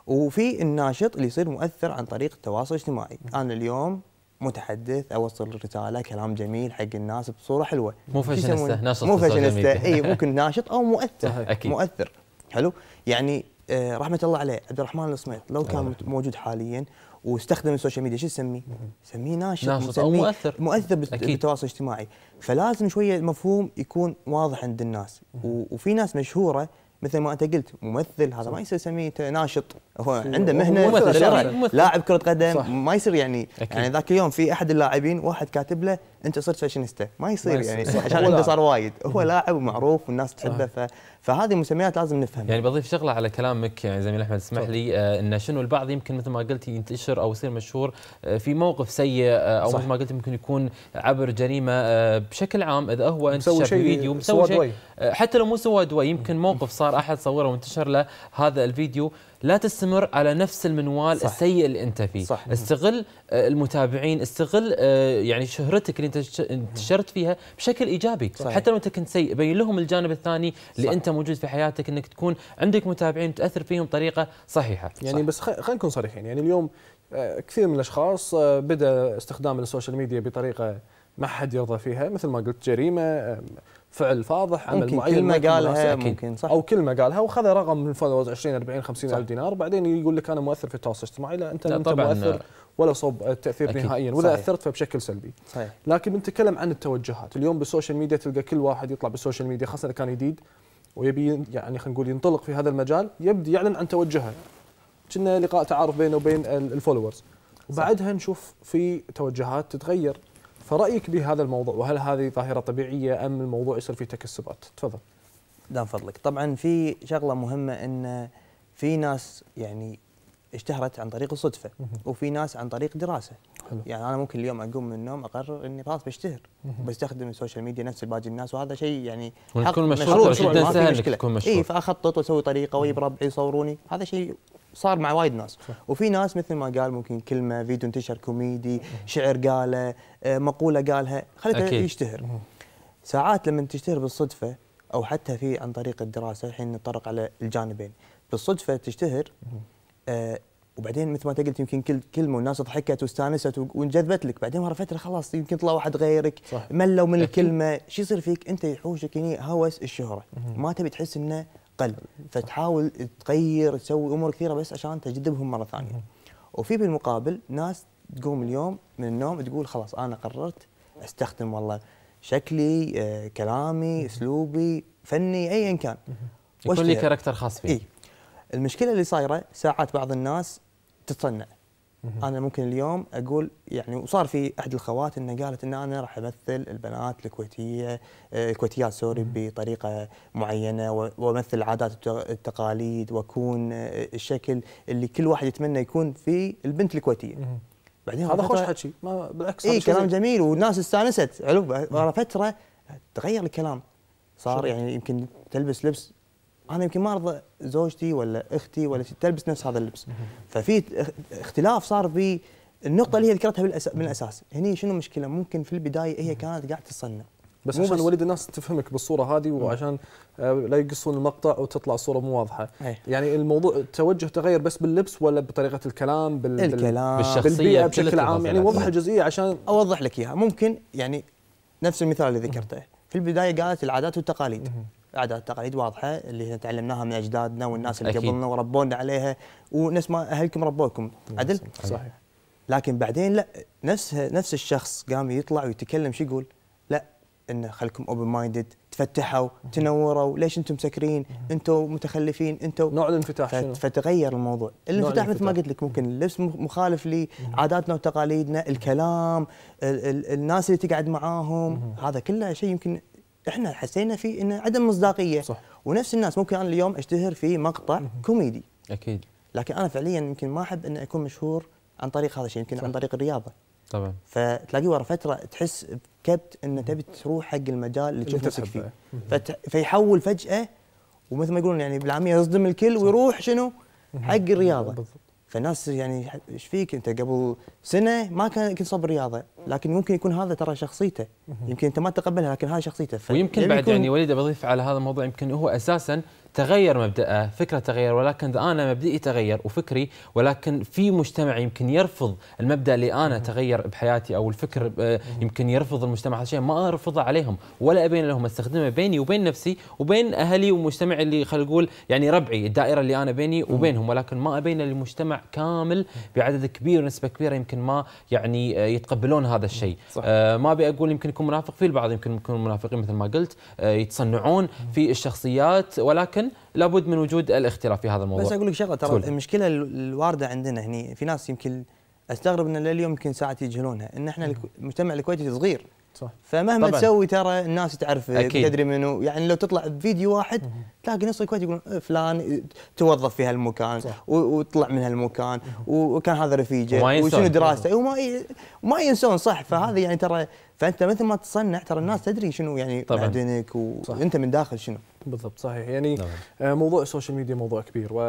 وفي الناشط اللي يصير مؤثر عن طريق التواصل الاجتماعي انا اليوم متحدث اوصل رساله كلام جميل حق الناس بصوره حلوه مو فاشينيستا ناشط مو فاشينيستا اي ممكن ناشط او مؤثر أكيد. مؤثر حلو يعني آه، رحمه الله عليه عبد الرحمن الصميت لو كان آه. موجود حاليا واستخدم السوشيال ميديا شو تسميه؟ نسميه ناشط, ناشط او مؤثر مؤثر بالتواصل الاجتماعي فلازم شويه المفهوم يكون واضح عند الناس وفي ناس مشهوره مثل ما انت قلت ممثل هذا ما يصير يسميه ناشط هو عنده مهنه ممثل لاعب كره قدم ما يصير يعني أكيد. يعني ذاك اليوم في احد اللاعبين واحد كاتب له انت صرت فاشينيستا ما يصير, يعني عشان عنده صار وايد هو لاعب ومعروف والناس تحبه فهذه المسميات لازم نفهمها يعني بضيف شغله على كلامك يعني زميل احمد اسمح لي آه ان شنو البعض يمكن مثل ما قلت ينتشر او يصير مشهور آه، في موقف سيء آه، او مثل ما قلت ممكن يكون عبر جريمه آه، بشكل عام اذا هو انتشر في فيديو مسوي شيء حتى لو مو سوى دوي يمكن موقف صار احد صوره وانتشر له هذا الفيديو لا تستمر على نفس المنوال صح. السيء اللي انت فيه صح. استغل آه، المتابعين استغل آه، يعني شهرتك اللي انت انتشرت فيها بشكل ايجابي صح. حتى لو انت كنت سيء بين لهم الجانب الثاني اللي انت موجود في حياتك انك تكون عندك متابعين تاثر فيهم بطريقه صحيحه يعني صح. بس خلينا نكون صريحين يعني اليوم آه، كثير من الاشخاص بدا استخدام السوشيال ميديا بطريقه ما حد يرضى فيها مثل ما قلت جريمه فعل فاضح عمل معين كلمه قالها ممكن صح او كلمه قالها وخذ رقم من فوز 20 40 50 الف دينار وبعدين يقول لك انا مؤثر في التواصل الاجتماعي لا انت لا انت مؤثر ولا صوب تاثير أكيد. نهائيا ولا صحيح. اثرت فبشكل سلبي صحيح. لكن بنتكلم عن التوجهات اليوم بالسوشيال ميديا تلقى كل واحد يطلع بالسوشيال ميديا خاصه اذا كان جديد ويبي يعني خلينا نقول ينطلق في هذا المجال يبدي يعلن عن توجهه كنا لقاء تعارف بينه وبين الفولورز وبعدها نشوف في توجهات تتغير فرايك بهذا الموضوع وهل هذه ظاهره طبيعيه ام الموضوع يصير فيه تكسبات تفضل دام فضلك طبعا في شغله مهمه ان في ناس يعني اشتهرت عن طريق الصدفه وفي ناس عن طريق دراسه حلو. يعني انا ممكن اليوم اقوم من النوم اقرر اني خلاص بشتهر بستخدم السوشيال ميديا نفس باقي الناس وهذا شيء يعني حق مشروع جدا سهل تكون مشروع, اي فاخطط واسوي طريقه واجيب ربعي يصوروني هذا شيء صار مع وايد ناس صح. وفي ناس مثل ما قال ممكن كلمه فيديو انتشر كوميدي شعر قاله آه، مقوله قالها خلته يشتهر ساعات لما تشتهر بالصدفه او حتى في عن طريق الدراسه الحين نتطرق على الجانبين بالصدفه تشتهر آه، وبعدين مثل ما انت قلت يمكن كل كلمه والناس ضحكت واستانست وانجذبت لك بعدين ورا فتره خلاص يمكن طلع واحد غيرك صح. ملوا من الكلمه شو يصير فيك انت يحوشك هني هوس الشهره ما تبي تحس انه اقل فتحاول تغير تسوي امور كثيره بس عشان تجذبهم مره ثانيه وفي بالمقابل ناس تقوم اليوم من النوم تقول خلاص انا قررت استخدم والله شكلي آه، كلامي اسلوبي فني ايا كان يكون لي كاركتر خاص فيه إيه؟ المشكله اللي صايره ساعات بعض الناس تتصنع انا ممكن اليوم اقول يعني وصار في احد الخوات انها قالت ان انا راح امثل البنات الكويتيه آه، الكويتيات سوري بطريقه معينه وامثل العادات والتقاليد واكون آه، الشكل اللي كل واحد يتمنى يكون في البنت الكويتيه. بعدين هذا خوش حكي ما بالعكس اي كلام جميل والناس استانست علو ورا فتره تغير الكلام صار يعني يمكن تلبس لبس انا يمكن ما ارضى زوجتي ولا اختي ولا تلبس نفس هذا اللبس ففي اختلاف صار في النقطة اللي هي ذكرتها من الاساس، هني شنو المشكلة؟ ممكن في البداية هي كانت قاعدة تصنع بس عشان وليد الناس تفهمك بالصوره هذه وعشان آه، لا يقصون المقطع وتطلع الصورة مو واضحه يعني الموضوع التوجه تغير بس باللبس ولا بطريقه الكلام بال الكلام بالشخصية بالبيئه بشكل عام يعني وضح الجزئيه عشان اوضح لك اياها ممكن يعني نفس المثال اللي ذكرته في البدايه قالت العادات والتقاليد عادات تقاليد واضحه اللي احنا تعلمناها من اجدادنا والناس اللي أكيد. قبلنا وربونا عليها ونفس ما اهلكم ربوكم نعم، عدل؟ صحيح لكن بعدين لا نفس نفس الشخص قام يطلع ويتكلم شو يقول؟ لا انه خلكم اوبن مايندد تفتحوا تنوروا ليش انتم مسكرين انتم متخلفين انتم نوع الانفتاح فتغير الموضوع الانفتاح مثل ما قلت لك ممكن اللبس مخالف لعاداتنا وتقاليدنا الكلام ال ال الناس اللي تقعد معاهم هذا كله شيء يمكن احنا حسينا في ان عدم مصداقيه صح. ونفس الناس ممكن انا اليوم اشتهر في مقطع كوميدي اكيد لكن انا فعليا يمكن ما احب ان اكون مشهور عن طريق هذا الشيء يمكن صح. عن طريق الرياضه طبعا فتلاقيه ورا فتره تحس بكبت ان تبي تروح حق المجال اللي تشوف نفسك فيه فت... فيحول فجاه ومثل ما يقولون يعني بالعاميه يصدم الكل ويروح شنو حق الرياضه بالضبط. فالناس يعني ايش فيك انت قبل سنه ما كان كنت صب رياضه لكن ممكن يكون هذا ترى شخصيته يمكن انت ما تقبلها لكن هذا شخصيته ويمكن بعد يعني وليد بضيف على هذا الموضوع يمكن هو اساسا تغير مبدأه فكرة تغير ولكن أنا مبدئي تغير وفكري ولكن في مجتمع يمكن يرفض المبدأ اللي أنا تغير بحياتي أو الفكر آه، يمكن يرفض المجتمع هذا الشيء ما أرفضه عليهم ولا أبين لهم أستخدمه بيني وبين نفسي وبين أهلي ومجتمعي اللي خلينا نقول يعني ربعي الدائرة اللي أنا بيني وبينهم ولكن ما أبين للمجتمع كامل بعدد كبير ونسبة كبيرة يمكن ما يعني آه، يتقبلون هذا الشيء آه ما أبي أقول يمكن يكون منافق في البعض يمكن يكون منافقين مثل ما قلت آه يتصنعون في الشخصيات ولكن لابد من وجود الاختلاف في هذا الموضوع بس اقول لك شغله ترى المشكله الوارده عندنا هني في ناس يمكن استغرب ان لليوم يمكن ساعات يجهلونها ان احنا المجتمع الكويتي صغير صح فمهما طبعًا. تسوي ترى الناس تعرف تدري منو يعني لو تطلع بفيديو واحد مه. تلاقي نص الكويت يقولون إيه، فلان توظف في هالمكان صح. وطلع من هالمكان وكان هذا رفيجه وشنو دراسته وما وما ينسون صح فهذا يعني ترى فانت مثل ما تصنع ترى الناس تدري شنو يعني بعدينك وانت من داخل شنو بالضبط صحيح يعني طبعا. نعم. آه، موضوع السوشيال ميديا موضوع كبير و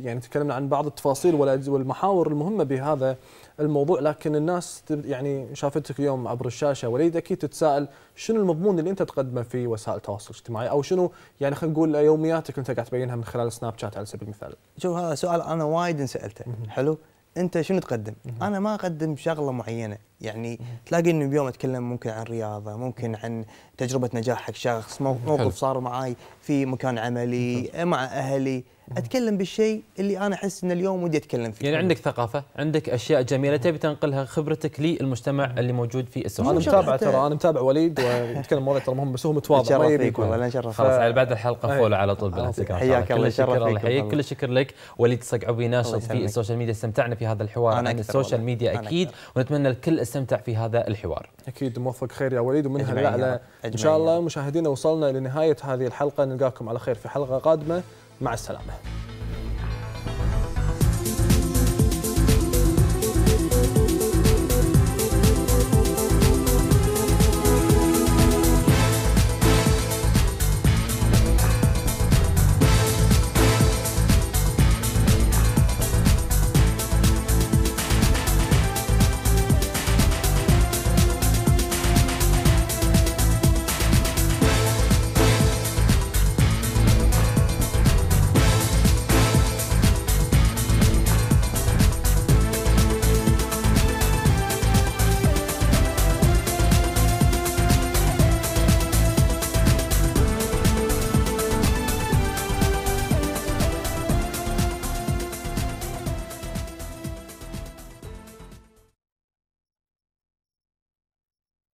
يعني تكلمنا عن بعض التفاصيل والمحاور المهمه بهذا الموضوع لكن الناس يعني شافتك اليوم عبر الشاشه وليد اكيد تتساءل شنو المضمون اللي انت تقدمه في وسائل التواصل الاجتماعي او شنو يعني خلينا نقول يومياتك انت قاعد تبينها من خلال سناب شات على سبيل المثال. شوف هذا سؤال انا وايد انسالته حلو؟ انت شنو تقدم؟ انا ما اقدم شغله معينه يعني تلاقي انه بيوم اتكلم ممكن عن رياضه ممكن عن تجربه نجاح حق شخص موقف صار معي في مكان عملي مع اهلي اتكلم بالشيء اللي انا احس ان اليوم ودي اتكلم فيه يعني عندك ثقافه عندك اشياء جميله تبي تنقلها خبرتك للمجتمع اللي موجود في السوشيال انا متابع ترى انا متابع وليد ونتكلم مواضيع ترى مهم بس هو متواضع ما يبيك والله خلاص على بعد الحلقه إيه. فولو على طول بالانستغرام حياك الله شرف الله يحييك كل الشكر لك وليد صقعوي ناشط في السوشيال ميديا استمتعنا في هذا الحوار عن السوشيال ميديا اكيد ونتمنى لكل نستمتع في هذا الحوار اكيد موفق خير يا وليد ومن هلا ان شاء الله مشاهدينا وصلنا لنهايه هذه الحلقه نلقاكم على خير في حلقه قادمه مع السلامه